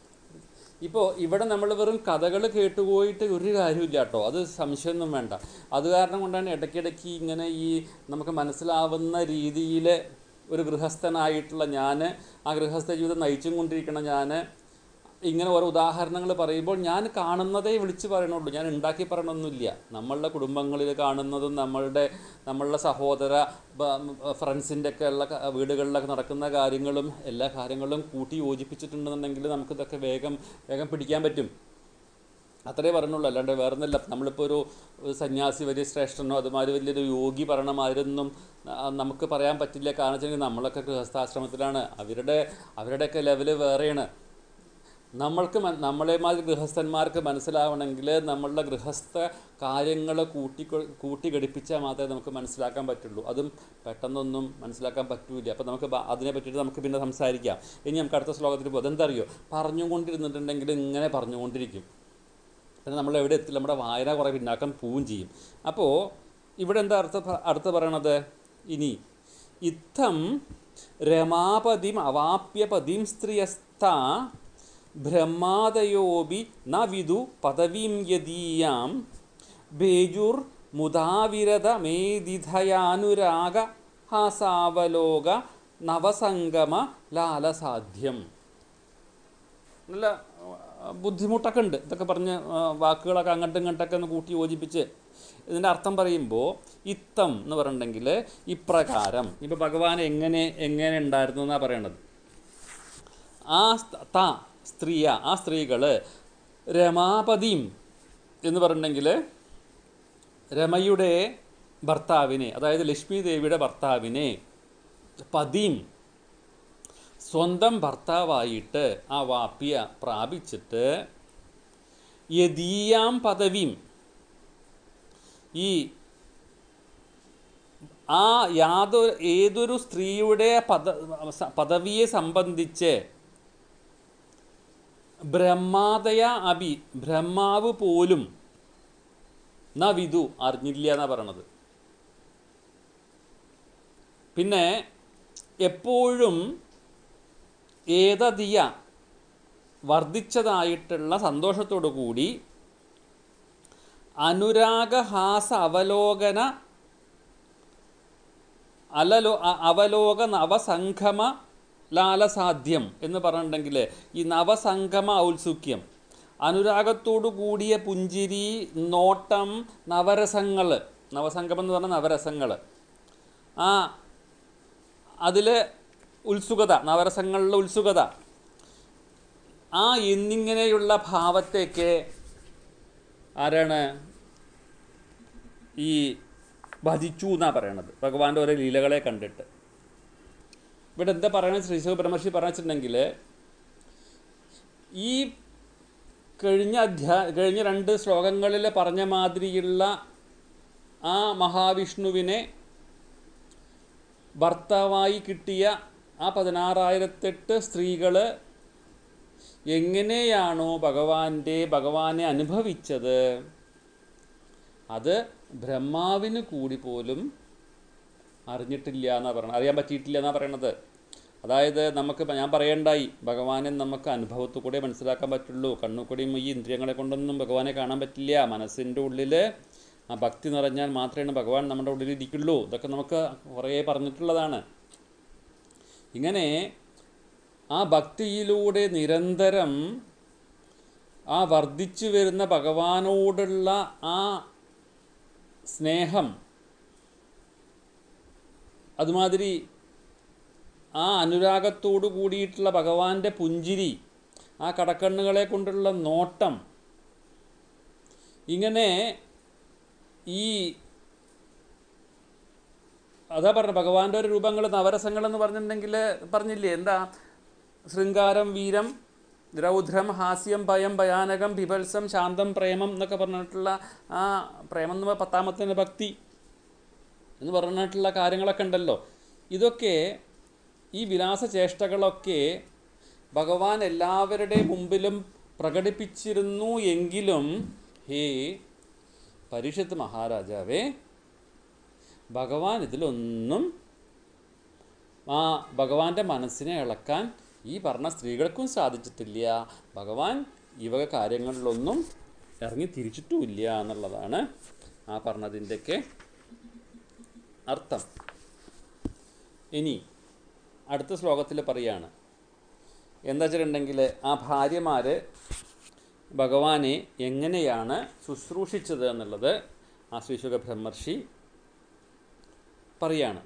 ഇപ്പോൾ ഇവിടെ നമ്മൾ വെറും കഥകൾ കേട്ടുപോയിട്ട് ഒരു കാര്യമില്ല കേട്ടോ അത് സംശയമൊന്നും വേണ്ട അത് കാരണം കൊണ്ടാണ് ഇടയ്ക്കിടയ്ക്ക് ഇങ്ങനെ ഈ നമുക്ക് മനസ്സിലാവുന്ന രീതിയിൽ ഒരു ഗൃഹസ്ഥനായിട്ടുള്ള ഞാൻ ആ ഗൃഹസ്ഥ ജീവിതം നയിച്ചും കൊണ്ടിരിക്കണം ഞാൻ ഇങ്ങനെ ഓരോ ഉദാഹരണങ്ങൾ പറയുമ്പോൾ ഞാൻ കാണുന്നതേ വിളിച്ച് പറയണുള്ളൂ ഞാൻ ഉണ്ടാക്കി പറയണമൊന്നുമില്ല നമ്മളുടെ കുടുംബങ്ങളിൽ കാണുന്നതും നമ്മളുടെ നമ്മളുടെ സഹോദര ഫ്രണ്ട്സിൻ്റെ ഒക്കെ ഉള്ള വീടുകളിലൊക്കെ നടക്കുന്ന കാര്യങ്ങളും എല്ലാ കാര്യങ്ങളും കൂട്ടി യോജിപ്പിച്ചിട്ടുണ്ടെന്നുണ്ടെങ്കിൽ നമുക്കിതൊക്കെ വേഗം വേഗം പിടിക്കാൻ പറ്റും അത്രേ പറഞ്ഞുള്ളൂ അല്ലാണ്ട് വേറെ ഒന്നല്ല നമ്മളിപ്പോൾ ഒരു സന്യാസി വലിയ ശ്രേഷ്ഠനോ അതുമാതിരി വലിയൊരു യോഗി പറയണമായിരുന്നും നമുക്ക് പറയാൻ പറ്റില്ല കാരണം വെച്ചാൽ നമ്മളൊക്കെ ഗൃഹസ്ഥാശ്രമത്തിലാണ് അവരുടെ അവരുടെയൊക്കെ ലെവല് വേറെയാണ് നമ്മൾക്ക് നമ്മളെ മാതിരി ഗൃഹസ്ഥന്മാർക്ക് മനസ്സിലാവണമെങ്കിൽ നമ്മളുടെ ഗൃഹസ്ഥ കാര്യങ്ങൾ കൂട്ടി കൂട്ടിഘടിപ്പിച്ചാൽ മാത്രമേ നമുക്ക് മനസ്സിലാക്കാൻ പറ്റുള്ളൂ അതും പെട്ടെന്നൊന്നും മനസ്സിലാക്കാൻ പറ്റില്ല അപ്പോൾ നമുക്ക് അതിനെ പറ്റിയിട്ട് നമുക്ക് പിന്നെ സംസാരിക്കാം ഇനി നമുക്ക് അടുത്ത ശ്ലോകത്തിൽ പോകും അതെന്തറിയോ പറഞ്ഞുകൊണ്ടിരുന്നിട്ടുണ്ടെങ്കിൽ ഇങ്ങനെ പറഞ്ഞുകൊണ്ടിരിക്കും പിന്നെ നമ്മൾ എവിടെ എത്തില്ല നമ്മുടെ വായന കുറേ പിന്നാക്കം പോവുകയും ചെയ്യും അപ്പോൾ ഇവിടെ എന്താ അർത്ഥ അടുത്ത് പറയണത് ഇനി ഇത്തം രമാപതിം അവാപ്യപതിം സ്ത്രീയസ്ഥ ബ്രഹ്മാദയോപി ന വിദു പദവീം യദീയാം ബേജുർ മുദാവിരതമേദിധയാനുരാഗ ഹാസാവലോക നവസംഗമ ലാലസാധ്യം നല്ല ബുദ്ധിമുട്ടൊക്കെ ഉണ്ട് ഇതൊക്കെ പറഞ്ഞ് വാക്കുകളൊക്കെ അങ്ങോട്ടും ഇങ്ങോട്ടൊക്കെ ഒന്ന് കൂട്ടി യോജിപ്പിച്ച് ഇതിൻ്റെ അർത്ഥം പറയുമ്പോൾ ഇത്തം എന്ന് പറഞ്ഞിട്ടുണ്ടെങ്കിൽ ഇപ്രകാരം ഇപ്പോൾ ഭഗവാൻ എങ്ങനെ എങ്ങനെ ഉണ്ടായിരുന്നു എന്നാണ് പറയണത് ആ ത സ്ത്രീയ ആ സ്ത്രീകൾ രമാപതിയും എന്ന് പറഞ്ഞിട്ടുണ്ടെങ്കിൽ രമയുടെ ഭർത്താവിനെ അതായത് ലക്ഷ്മി ദേവിയുടെ ഭർത്താവിനെ പതിയും സ്വന്തം ഭർത്താവായിട്ട് ആ വാപ്യ പ്രാപിച്ചിട്ട് യതീയാം പദവിയും ഈ ആ യാതൊരു ഏതൊരു സ്ത്രീയുടെ പദ പദവിയെ സംബന്ധിച്ച് ബ്രഹ്മാതയ അബി ബ്രഹ്മാവ് പോലും ന വിധു അറിഞ്ഞില്ല എന്നാണ് പറയണത് പിന്നെ എപ്പോഴും ഏതതിയ വർദ്ധിച്ചതായിട്ടുള്ള സന്തോഷത്തോടു കൂടി അനുരാഗഹാസ അവലോകന അലലോ അവലോക നവസംഗമ ലാലസാധ്യം എന്ന് പറഞ്ഞിട്ടുണ്ടെങ്കിൽ ഈ നവസംഗമ ഔത്സുഖ്യം അനുരാഗത്തോടു കൂടിയ പുഞ്ചിരി നോട്ടം നവരസങ്ങൾ നവസംഗമം എന്ന് പറഞ്ഞാൽ നവരസങ്ങൾ ആ അതിൽ ഉത്സുകത നവരസങ്ങളിലെ ഉത്സുകത ആ എന്നിങ്ങനെയുള്ള ഭാവത്തേക്ക് ആരാണ് ഈ ഭജിച്ചു എന്നാണ് പറയണത് ഭഗവാന്റെ ഓരോ ലീലകളെ കണ്ടിട്ട് ഇവിടെ എന്താ പറയുന്നത് ശ്രീശോ പരമർശി പറഞ്ഞിട്ടുണ്ടെങ്കിൽ ഈ കഴിഞ്ഞ അധ്യാ കഴിഞ്ഞ രണ്ട് ശ്ലോകങ്ങളിൽ പറഞ്ഞ മാതിരിയുള്ള ആ മഹാവിഷ്ണുവിനെ ഭർത്താവായി കിട്ടിയ ആ പതിനാറായിരത്തെട്ട് സ്ത്രീകൾ എങ്ങനെയാണോ ഭഗവാന്റെ ഭഗവാനെ അനുഭവിച്ചത് അത് ബ്രഹ്മാവിന് കൂടി പോലും അറിഞ്ഞിട്ടില്ല എന്നാണ് പറയുന്നത് അറിയാൻ പറ്റിയിട്ടില്ല എന്നാണ് പറയണത് അതായത് നമുക്ക് ഞാൻ പറയേണ്ടായി ഭഗവാനെ നമുക്ക് അനുഭവത്തിൽ കൂടെ മനസ്സിലാക്കാൻ പറ്റുള്ളൂ കണ്ണുകൂടിയും ഈ ഇന്ദ്രിയങ്ങളെ കൊണ്ടൊന്നും ഭഗവാനെ കാണാൻ പറ്റില്ല മനസ്സിൻ്റെ ഉള്ളിൽ ആ ഭക്തി നിറഞ്ഞാൽ മാത്രമേ ഭഗവാൻ നമ്മുടെ ഉള്ളിൽ ഇരിക്കുള്ളൂ ഇതൊക്കെ നമുക്ക് കുറേ പറഞ്ഞിട്ടുള്ളതാണ് ഇങ്ങനെ ആ ഭക്തിയിലൂടെ നിരന്തരം ആ വർദ്ധിച്ചു വരുന്ന ഭഗവാനോടുള്ള ആ സ്നേഹം അതുമാതിരി ആ അനുരാഗത്തോടു കൂടിയിട്ടുള്ള ഭഗവാന്റെ പുഞ്ചിരി ആ കടക്കണ്ണുകളെ കൊണ്ടുള്ള നോട്ടം ഇങ്ങനെ ഈ അതാ പറഞ്ഞു ഭഗവാന്റെ ഒരു രൂപങ്ങൾ നവരസങ്ങൾ എന്ന് പറഞ്ഞിട്ടുണ്ടെങ്കിൽ പറഞ്ഞില്ലേ എന്താ ശൃംഗാരം വീരം രൗദ്രം ഹാസ്യം ഭയം ഭയാനകം ബിഭത്സം ശാന്തം പ്രേമം എന്നൊക്കെ പറഞ്ഞിട്ടുള്ള ആ പ്രേമം എന്ന് പത്താമത്തിന് ഭക്തി എന്ന് പറഞ്ഞിട്ടുള്ള കാര്യങ്ങളൊക്കെ ഉണ്ടല്ലോ ഇതൊക്കെ ഈ വിലാസചേഷ്ടകളൊക്കെ ഭഗവാൻ എല്ലാവരുടെ മുമ്പിലും പ്രകടിപ്പിച്ചിരുന്നു എങ്കിലും ഹേ പരിഷത്ത് മഹാരാജാവേ ഭഗവാൻ ഇതിലൊന്നും ആ ഭഗവാന്റെ മനസ്സിനെ ഇളക്കാൻ ഈ പറഞ്ഞ സ്ത്രീകൾക്കും സാധിച്ചിട്ടില്ല ഭഗവാൻ ഈ വക കാര്യങ്ങളിലൊന്നും ഇറങ്ങി തിരിച്ചിട്ടുമില്ല എന്നുള്ളതാണ് ആ പറഞ്ഞതിൻ്റെയൊക്കെ അർത്ഥം ഇനി അടുത്ത ശ്ലോകത്തിൽ പറയാണ് എന്താ വെച്ചിട്ടുണ്ടെങ്കിൽ ആ ഭാര്യമാർ ഭഗവാനെ എങ്ങനെയാണ് ശുശ്രൂഷിച്ചത് എന്നുള്ളത് ആ ശ്രീശുഖ ബ്രഹ്മർഷി പറയാണ്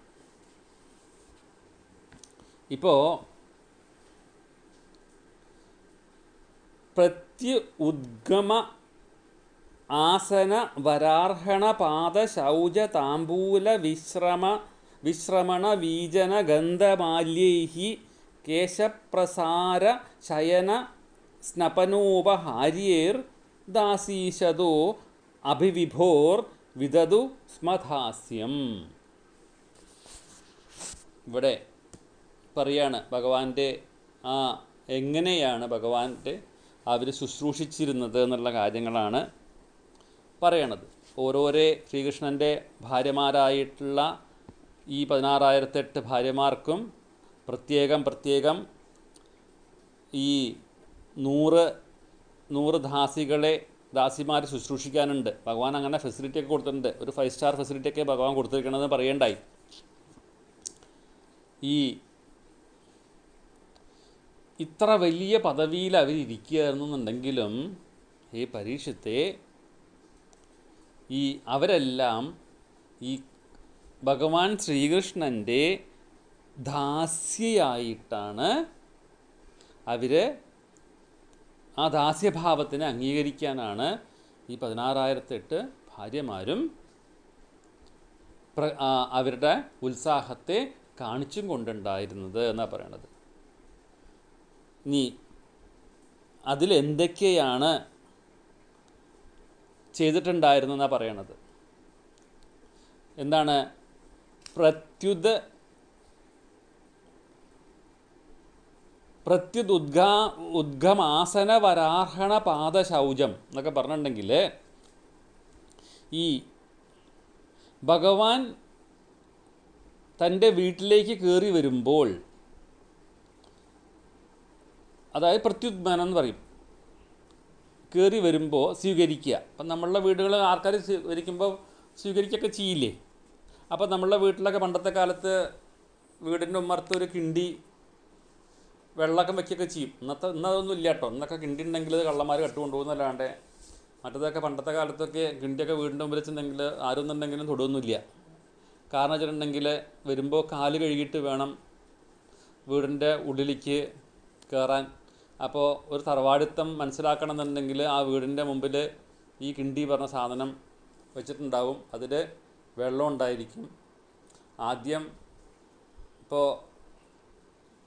ഇപ്പോൾ പ്രത്യ ഉദ്ഗമ ആസന വരാർഹണ പാദ ശൗച താംബൂല വിശ്രമ വിശ്രമണ വീജന ഗന്ധമാല്യൈ കേശപ്രസാര ശയന സ്നപനോപഹാര്യൈർ ദാസീശതോ അഭിവിഭോർ വിദതു സ്മഥാസ്യം ഇവിടെ പറയാണ് ഭഗവാന്റെ ആ എങ്ങനെയാണ് ഭഗവാന്റെ അവർ ശുശ്രൂഷിച്ചിരുന്നത് എന്നുള്ള കാര്യങ്ങളാണ് പറയണത് ഓരോരേ ശ്രീകൃഷ്ണൻ്റെ ഭാര്യമാരായിട്ടുള്ള ഈ പതിനാറായിരത്തെട്ട് ഭാര്യമാർക്കും പ്രത്യേകം പ്രത്യേകം ഈ നൂറ് നൂറ് ദാസികളെ ദാസിമാർ ശുശ്രൂഷിക്കാനുണ്ട് ഭഗവാൻ അങ്ങനെ ഫെസിലിറ്റി ഒക്കെ കൊടുത്തിട്ടുണ്ട് ഒരു ഫൈവ് സ്റ്റാർ ഫെസിലിറ്റി ഒക്കെ ഭഗവാൻ കൊടുത്തിരിക്കണമെന്ന് പറയണ്ടായി ഈ ഇത്ര വലിയ പദവിയിൽ അവരിയ്ക്കുക എന്നുണ്ടെങ്കിലും ഈ പരീക്ഷത്തെ ഈ അവരെല്ലാം ഈ ഭഗവാൻ ശ്രീകൃഷ്ണൻ്റെ ദാസ്യയായിട്ടാണ് അവർ ആ ദാസ്യഭാവത്തിനെ അംഗീകരിക്കാനാണ് ഈ പതിനാറായിരത്തെട്ട് ഭാര്യമാരും അവരുടെ ഉത്സാഹത്തെ കാണിച്ചും കൊണ്ടുണ്ടായിരുന്നത് എന്നാണ് പറയണത് ഇനി അതിലെന്തൊക്കെയാണ് ചെയ്തിട്ടുണ്ടായിരുന്നു എന്നാണ് പറയണത് എന്താണ് പ്രത്യുത പ്രത്യുത് ഉദ്ഘാ ഉദ്ഘമാസന വരാർഹണ പാദ ശൗചം എന്നൊക്കെ പറഞ്ഞിട്ടുണ്ടെങ്കിൽ ഈ ഭഗവാൻ തൻ്റെ വീട്ടിലേക്ക് കയറി വരുമ്പോൾ അതായത് പ്രത്യുത്മാനം എന്ന് പറയും കയറി വരുമ്പോൾ സ്വീകരിക്കുക അപ്പം നമ്മളുടെ വീടുകൾ ആൾക്കാർ സ്വീകരിക്കുമ്പോൾ സ്വീകരിക്കൊക്കെ ചെയ്യില്ലേ അപ്പോൾ നമ്മളുടെ വീട്ടിലൊക്കെ പണ്ടത്തെ കാലത്ത് വീടിൻ്റെ ഉമ്മർത്ത് ഒരു കിണ്ടി വെള്ളമൊക്കെ വയ്ക്കുകയൊക്കെ ചെയ്യും ഇന്നത്തെ ഇന്നതൊന്നും ഇല്ല കേട്ടോ ഇന്നൊക്കെ കിണ്ടി ഉണ്ടെങ്കിൽ കള്ളന്മാർ കട്ടുകൊണ്ടുപോകുന്നല്ലാണ്ട് മറ്റേതൊക്കെ പണ്ടത്തെ കാലത്തൊക്കെ കിണ്ടിയൊക്കെ വീടിൻ്റെ മുമ്പിൽ വെച്ചിട്ടുണ്ടെങ്കിൽ ആരൊന്നുണ്ടെങ്കിലും തൊടുകൊന്നുമില്ല കാരണം വെച്ചിട്ടുണ്ടെങ്കിൽ വരുമ്പോൾ കാല് കഴുകിയിട്ട് വേണം വീടിൻ്റെ ഉള്ളിലേക്ക് കയറാൻ അപ്പോൾ ഒരു തറവാടിത്തം മനസ്സിലാക്കണം എന്നുണ്ടെങ്കിൽ ആ വീടിൻ്റെ മുമ്പിൽ ഈ കിണ്ടി പറഞ്ഞ സാധനം വെച്ചിട്ടുണ്ടാവും അതിൽ വെള്ളം ഉണ്ടായിരിക്കും ആദ്യം ഇപ്പോൾ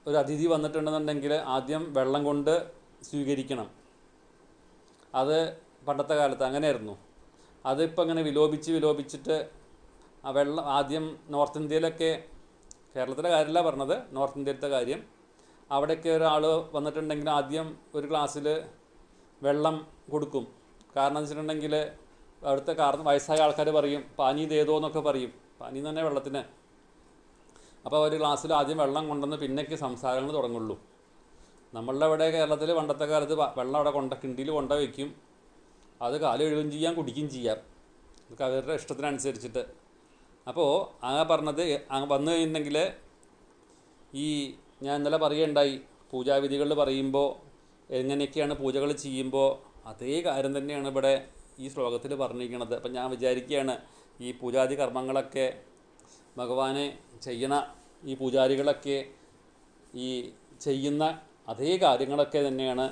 ഒരു അതിഥി വന്നിട്ടുണ്ടെന്നുണ്ടെങ്കിൽ ആദ്യം വെള്ളം കൊണ്ട് സ്വീകരിക്കണം അത് പണ്ടത്തെ കാലത്ത് അങ്ങനെയായിരുന്നു അതിപ്പോൾ അങ്ങനെ വിലോപിച്ച് വിലോപിച്ചിട്ട് ആ വെള്ളം ആദ്യം നോർത്ത് ഇന്ത്യയിലൊക്കെ കേരളത്തിലെ കാര്യമല്ല പറഞ്ഞത് നോർത്ത് ഇന്ത്യയിലത്തെ കാര്യം അവിടേക്ക് ഒരാൾ വന്നിട്ടുണ്ടെങ്കിൽ ആദ്യം ഒരു ഗ്ലാസ്സിൽ വെള്ളം കൊടുക്കും കാരണം എന്ന് വെച്ചിട്ടുണ്ടെങ്കിൽ അവിടുത്തെ കാരണം വയസ്സായ ആൾക്കാർ പറയും പാനി ഇതേതോ എന്നൊക്കെ പറയും പാനി തന്നെ വെള്ളത്തിന് അപ്പോൾ ഒരു ഗ്ലാസ്സിൽ ആദ്യം വെള്ളം കൊണ്ടുവന്ന് പിന്നേക്ക് സംസാരങ്ങൾ തുടങ്ങുള്ളൂ നമ്മളുടെ ഇവിടെ കേരളത്തിൽ പണ്ടത്തെ കാലത്ത് വെള്ളം അവിടെ കൊണ്ട കിണ്ടിയിൽ കൊണ്ട വയ്ക്കും അത് കാലം എഴുതുകയും ചെയ്യാം കുടിക്കുകയും ചെയ്യാം അതൊക്കെ അവരുടെ ഇഷ്ടത്തിനനുസരിച്ചിട്ട് അപ്പോൾ ആ പറഞ്ഞത് വന്നു കഴിഞ്ഞിട്ടുണ്ടെങ്കിൽ ഈ ഞാൻ ഇന്നലെ പറയുകയുണ്ടായി പൂജാവിധികളിൽ പറയുമ്പോൾ എങ്ങനെയൊക്കെയാണ് പൂജകൾ ചെയ്യുമ്പോൾ അതേ കാര്യം തന്നെയാണ് ഇവിടെ ഈ ശ്ലോകത്തിൽ പറഞ്ഞിരിക്കുന്നത് അപ്പം ഞാൻ വിചാരിക്കുകയാണ് ഈ പൂജാതി കർമ്മങ്ങളൊക്കെ ഭഗവാനെ ചെയ്യണ ഈ പൂജാരികളൊക്കെ ഈ ചെയ്യുന്ന അതേ കാര്യങ്ങളൊക്കെ തന്നെയാണ്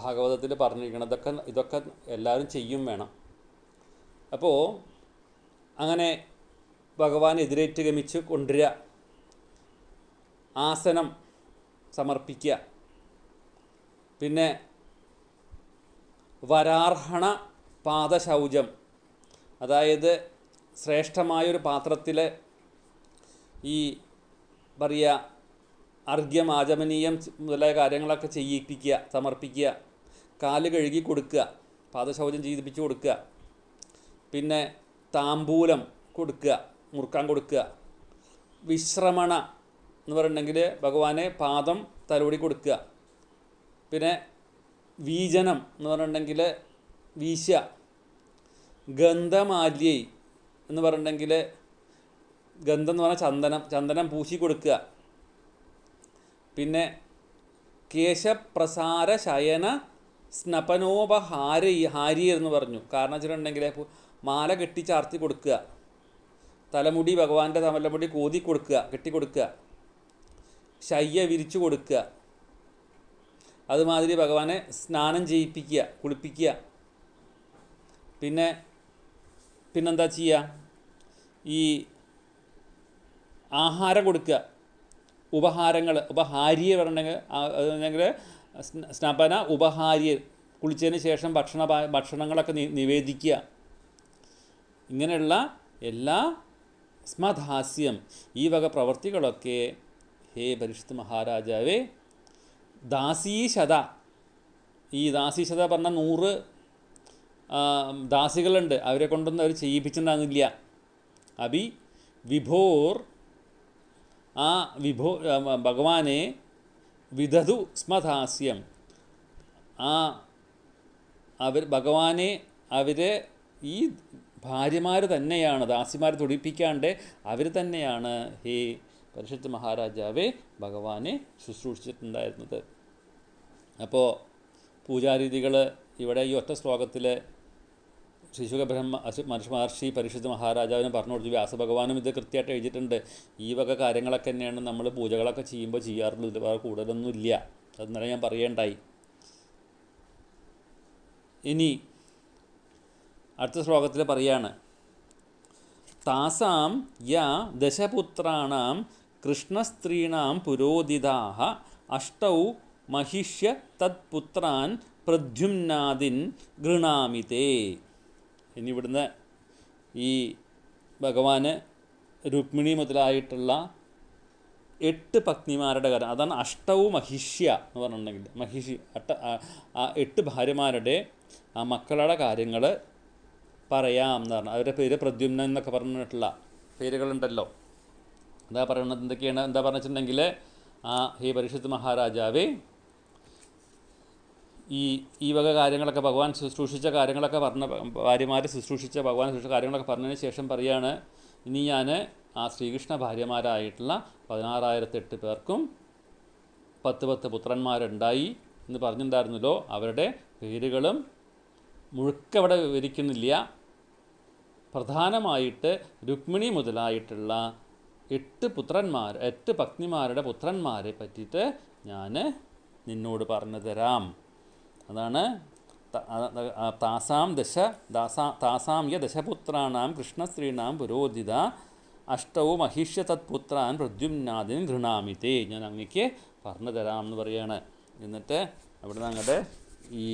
ഭാഗവതത്തിൽ പറഞ്ഞിരിക്കുന്നത് ഇതൊക്കെ ഇതൊക്കെ എല്ലാവരും ചെയ്യും വേണം അപ്പോൾ അങ്ങനെ ഭഗവാൻ എതിരേറ്റ് ഗമിച്ച് കൊണ്ടുവരിക ആസനം സമർപ്പിക്കുക പിന്നെ വരാർഹണ പാദശൗചം അതായത് ശ്രേഷ്ഠമായൊരു പാത്രത്തിൽ ഈ പറയുക അർഘ്യം ആചമനീയം മുതലായ കാര്യങ്ങളൊക്കെ ചെയ്യിപ്പിക്കുക സമർപ്പിക്കുക കാല് കഴുകി കൊടുക്കുക പാദശൗചം ചെയ്തിപ്പിച്ച് കൊടുക്കുക പിന്നെ താമ്പൂലം കൊടുക്കുക മുറുക്കാൻ കൊടുക്കുക വിശ്രമണ എന്ന് പറഞ്ഞിട്ടുണ്ടെങ്കിൽ ഭഗവാനെ പാദം തലോടി കൊടുക്കുക പിന്നെ വീജനം എന്ന് പറഞ്ഞിട്ടുണ്ടെങ്കിൽ വീശ ഗന്ധമാല്യൈ എന്ന് പറഞ്ഞിട്ടുണ്ടെങ്കിൽ ഗന്ധം എന്ന് പറഞ്ഞാൽ ചന്ദനം ചന്ദനം പൂശി കൊടുക്കുക പിന്നെ കേശപ്രസാര ശയന സ്നപനോപഹാരി ഹാരി എന്ന് പറഞ്ഞു കാരണം വെച്ചിട്ടുണ്ടെങ്കിൽ മാല കെട്ടി കൊടുക്കുക തലമുടി ഭഗവാന്റെ തലമുടി കോതി കൊടുക്കുക കെട്ടി കൊടുക്കുക ശയ്യ വിരിച്ചു കൊടുക്കുക അതുമാതിരി ഭഗവാനെ സ്നാനം ചെയ്യിപ്പിക്കുക കുളിപ്പിക്കുക പിന്നെ പിന്നെന്താ ചെയ്യുക ഈ ആഹാരം കൊടുക്കുക ഉപഹാരങ്ങൾ ഉപഹാരിയെ പറഞ്ഞെങ്കിൽ അതെങ്കിൽ സ്നപന ഉപഹാരിയെ കുളിച്ചതിന് ശേഷം ഭക്ഷണ ഭക്ഷണങ്ങളൊക്കെ നിവേദിക്കുക ഇങ്ങനെയുള്ള എല്ലാ സ്മധാസ്യം ഈ വക പ്രവൃത്തികളൊക്കെ ഹേ പരിഷത്ത് മഹാരാജാവേ ദാസീശത ഈ ദാസീശത പറഞ്ഞ നൂറ് ദാസികളുണ്ട് അവരെ കൊണ്ടൊന്നും അവർ ചെയ്യിപ്പിച്ചിട്ടുണ്ടാകുന്നില്ല അബി വിഭോർ ആ വിഭോ ഭഗവാനെ വിധതു സ്മദാസ്യം ആ അവർ ഭഗവാനെ അവർ ഈ ഭാര്യമാർ തന്നെയാണ് ദാസിമാരെ തുടിപ്പിക്കാണ്ട് അവർ തന്നെയാണ് ഹേ പരിശുദ്ധ മഹാരാജാവെ ഭഗവാനെ ശുശ്രൂഷിച്ചിട്ടുണ്ടായിരുന്നത് അപ്പോൾ പൂജാരീതികൾ ഇവിടെ ഈ ഒറ്റ ശ്ലോകത്തിൽ ശിശുക ബ്രഹ്മ മഹർഷി പരിശുദ്ധ മഹാരാജാവിനെ പറഞ്ഞു കൊടുത്തു വ്യാസഭഗവാനും ഇത് കൃത്യമായിട്ട് എഴുതിയിട്ടുണ്ട് ഈ വക കാര്യങ്ങളൊക്കെ തന്നെയാണ് നമ്മൾ പൂജകളൊക്കെ ചെയ്യുമ്പോൾ ചെയ്യാറുള്ളത് വേറെ കൂടുതലൊന്നും ഇല്ല അതെന്നല്ല ഞാൻ പറയേണ്ടായി ഇനി അടുത്ത ശ്ലോകത്തിൽ പറയാണ് താസാം യാ ദശപുത്രാണാം കൃഷ്ണസ്ത്രീണാം പുരോദിതാഹ അഷ്ടൗ മഹിഷ്യ തത്പുത്രാൻ പ്രദ്യുംനാദിൻ ഗൃണാമിതേ ഇനിവിടുന്ന് ഈ ഭഗവാന് രുക്മിണി മുതലായിട്ടുള്ള എട്ട് പത്നിമാരുടെ കാര്യം അതാണ് അഷ്ടവും മഹിഷ്യ എന്ന് പറഞ്ഞിട്ടുണ്ടെങ്കിൽ മഹിഷി അട്ട ആ എട്ട് ഭാര്യമാരുടെ ആ മക്കളുടെ കാര്യങ്ങൾ പറയാം എന്ന് പറഞ്ഞു അവരുടെ പേര് പ്രദ്യുമ്ന എന്നൊക്കെ പറഞ്ഞിട്ടുള്ള പേരുകളുണ്ടല്ലോ എന്താ പറയുന്നത് എന്തൊക്കെയാണ് എന്താ പറഞ്ഞിട്ടുണ്ടെങ്കിൽ ആ ഹേ പരിഷത്ത് മഹാരാജാവേ ഈ ഈ വക കാര്യങ്ങളൊക്കെ ഭഗവാൻ ശുശ്രൂഷിച്ച കാര്യങ്ങളൊക്കെ പറഞ്ഞ ഭാര്യമാരെ ശുശ്രൂഷിച്ച ഭഗവാൻ ശുശ്രൂഷിച്ച കാര്യങ്ങളൊക്കെ പറഞ്ഞതിന് ശേഷം പറയാണ് ഇനി ഞാൻ ആ ശ്രീകൃഷ്ണ ഭാര്യമാരായിട്ടുള്ള പതിനാറായിരത്തെട്ട് പേർക്കും പത്ത് പത്ത് പുത്രന്മാരുണ്ടായി എന്ന് പറഞ്ഞിട്ടുണ്ടായിരുന്നല്ലോ അവരുടെ പേരുകളും മുഴുക്കവിടെ വിവരിക്കുന്നില്ല പ്രധാനമായിട്ട് രുക്മിണി മുതലായിട്ടുള്ള എട്ട് പുത്രന്മാർ എട്ട് പത്നിമാരുടെ പുത്രന്മാരെ പറ്റിയിട്ട് ഞാൻ നിന്നോട് പറഞ്ഞു തരാം അതാണ് താസാം ദശ ദാസാ താസാം യ ദശപുത്രാണാം കൃഷ്ണശ്രീണാം പുരോധിത അഷ്ടവും മഹിഷ്യ തത്പുത്രാൻ പ്രദ്യുംനാദിൻ ഘൃണാമിതേ ഞാൻ അങ്ങക്ക് പറഞ്ഞു തരാം എന്ന് പറയാണ് എന്നിട്ട് അവിടെ അങ്ങോട്ട് ഈ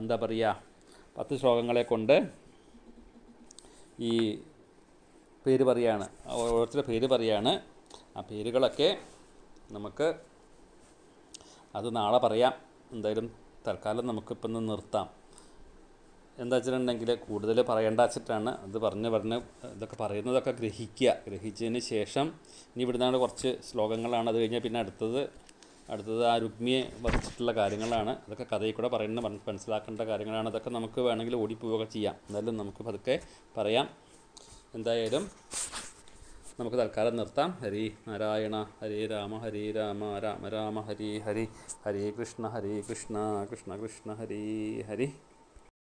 എന്താ പറയുക പത്ത് ശ്ലോകങ്ങളെ കൊണ്ട് ഈ പേര് പറയാണ് ഓരോരുത്തരുടെ പേര് പറയാണ് ആ പേരുകളൊക്കെ നമുക്ക് അത് നാളെ പറയാം എന്തായാലും തൽക്കാലം നമുക്കിപ്പം ഒന്ന് നിർത്താം എന്താ വെച്ചിട്ടുണ്ടെങ്കിൽ കൂടുതൽ പറയേണ്ട വെച്ചിട്ടാണ് അത് പറഞ്ഞ് പറഞ്ഞ് ഇതൊക്കെ പറയുന്നതൊക്കെ ഗ്രഹിക്കുക ഗ്രഹിച്ചതിന് ശേഷം ഇനി ഇവിടുന്നാണ് കുറച്ച് ശ്ലോകങ്ങളാണ് അത് കഴിഞ്ഞാൽ പിന്നെ അടുത്തത് അടുത്തത് ആ രുക്മിയെ വധിച്ചിട്ടുള്ള കാര്യങ്ങളാണ് അതൊക്കെ കഥയിൽ കൂടെ പറയുന്ന മനസ്സിലാക്കേണ്ട കാര്യങ്ങളാണ് അതൊക്കെ നമുക്ക് വേണമെങ്കിൽ ഓടിപ്പോവുകയൊക്കെ ചെയ്യാം എന്നാലും നമുക്ക് പതുക്കെ പറയാം എന്തായാലും നമുക്ക് തൽക്കാലം നിർത്താം ഹരി നാരായണ ഹരി രാമ ഹരി രാമ രാമ രാമ ഹരി ഹരി ഹരേ കൃഷ്ണ ഹരേ കൃഷ്ണ കൃഷ്ണ കൃഷ്ണ ഹരി ഹരി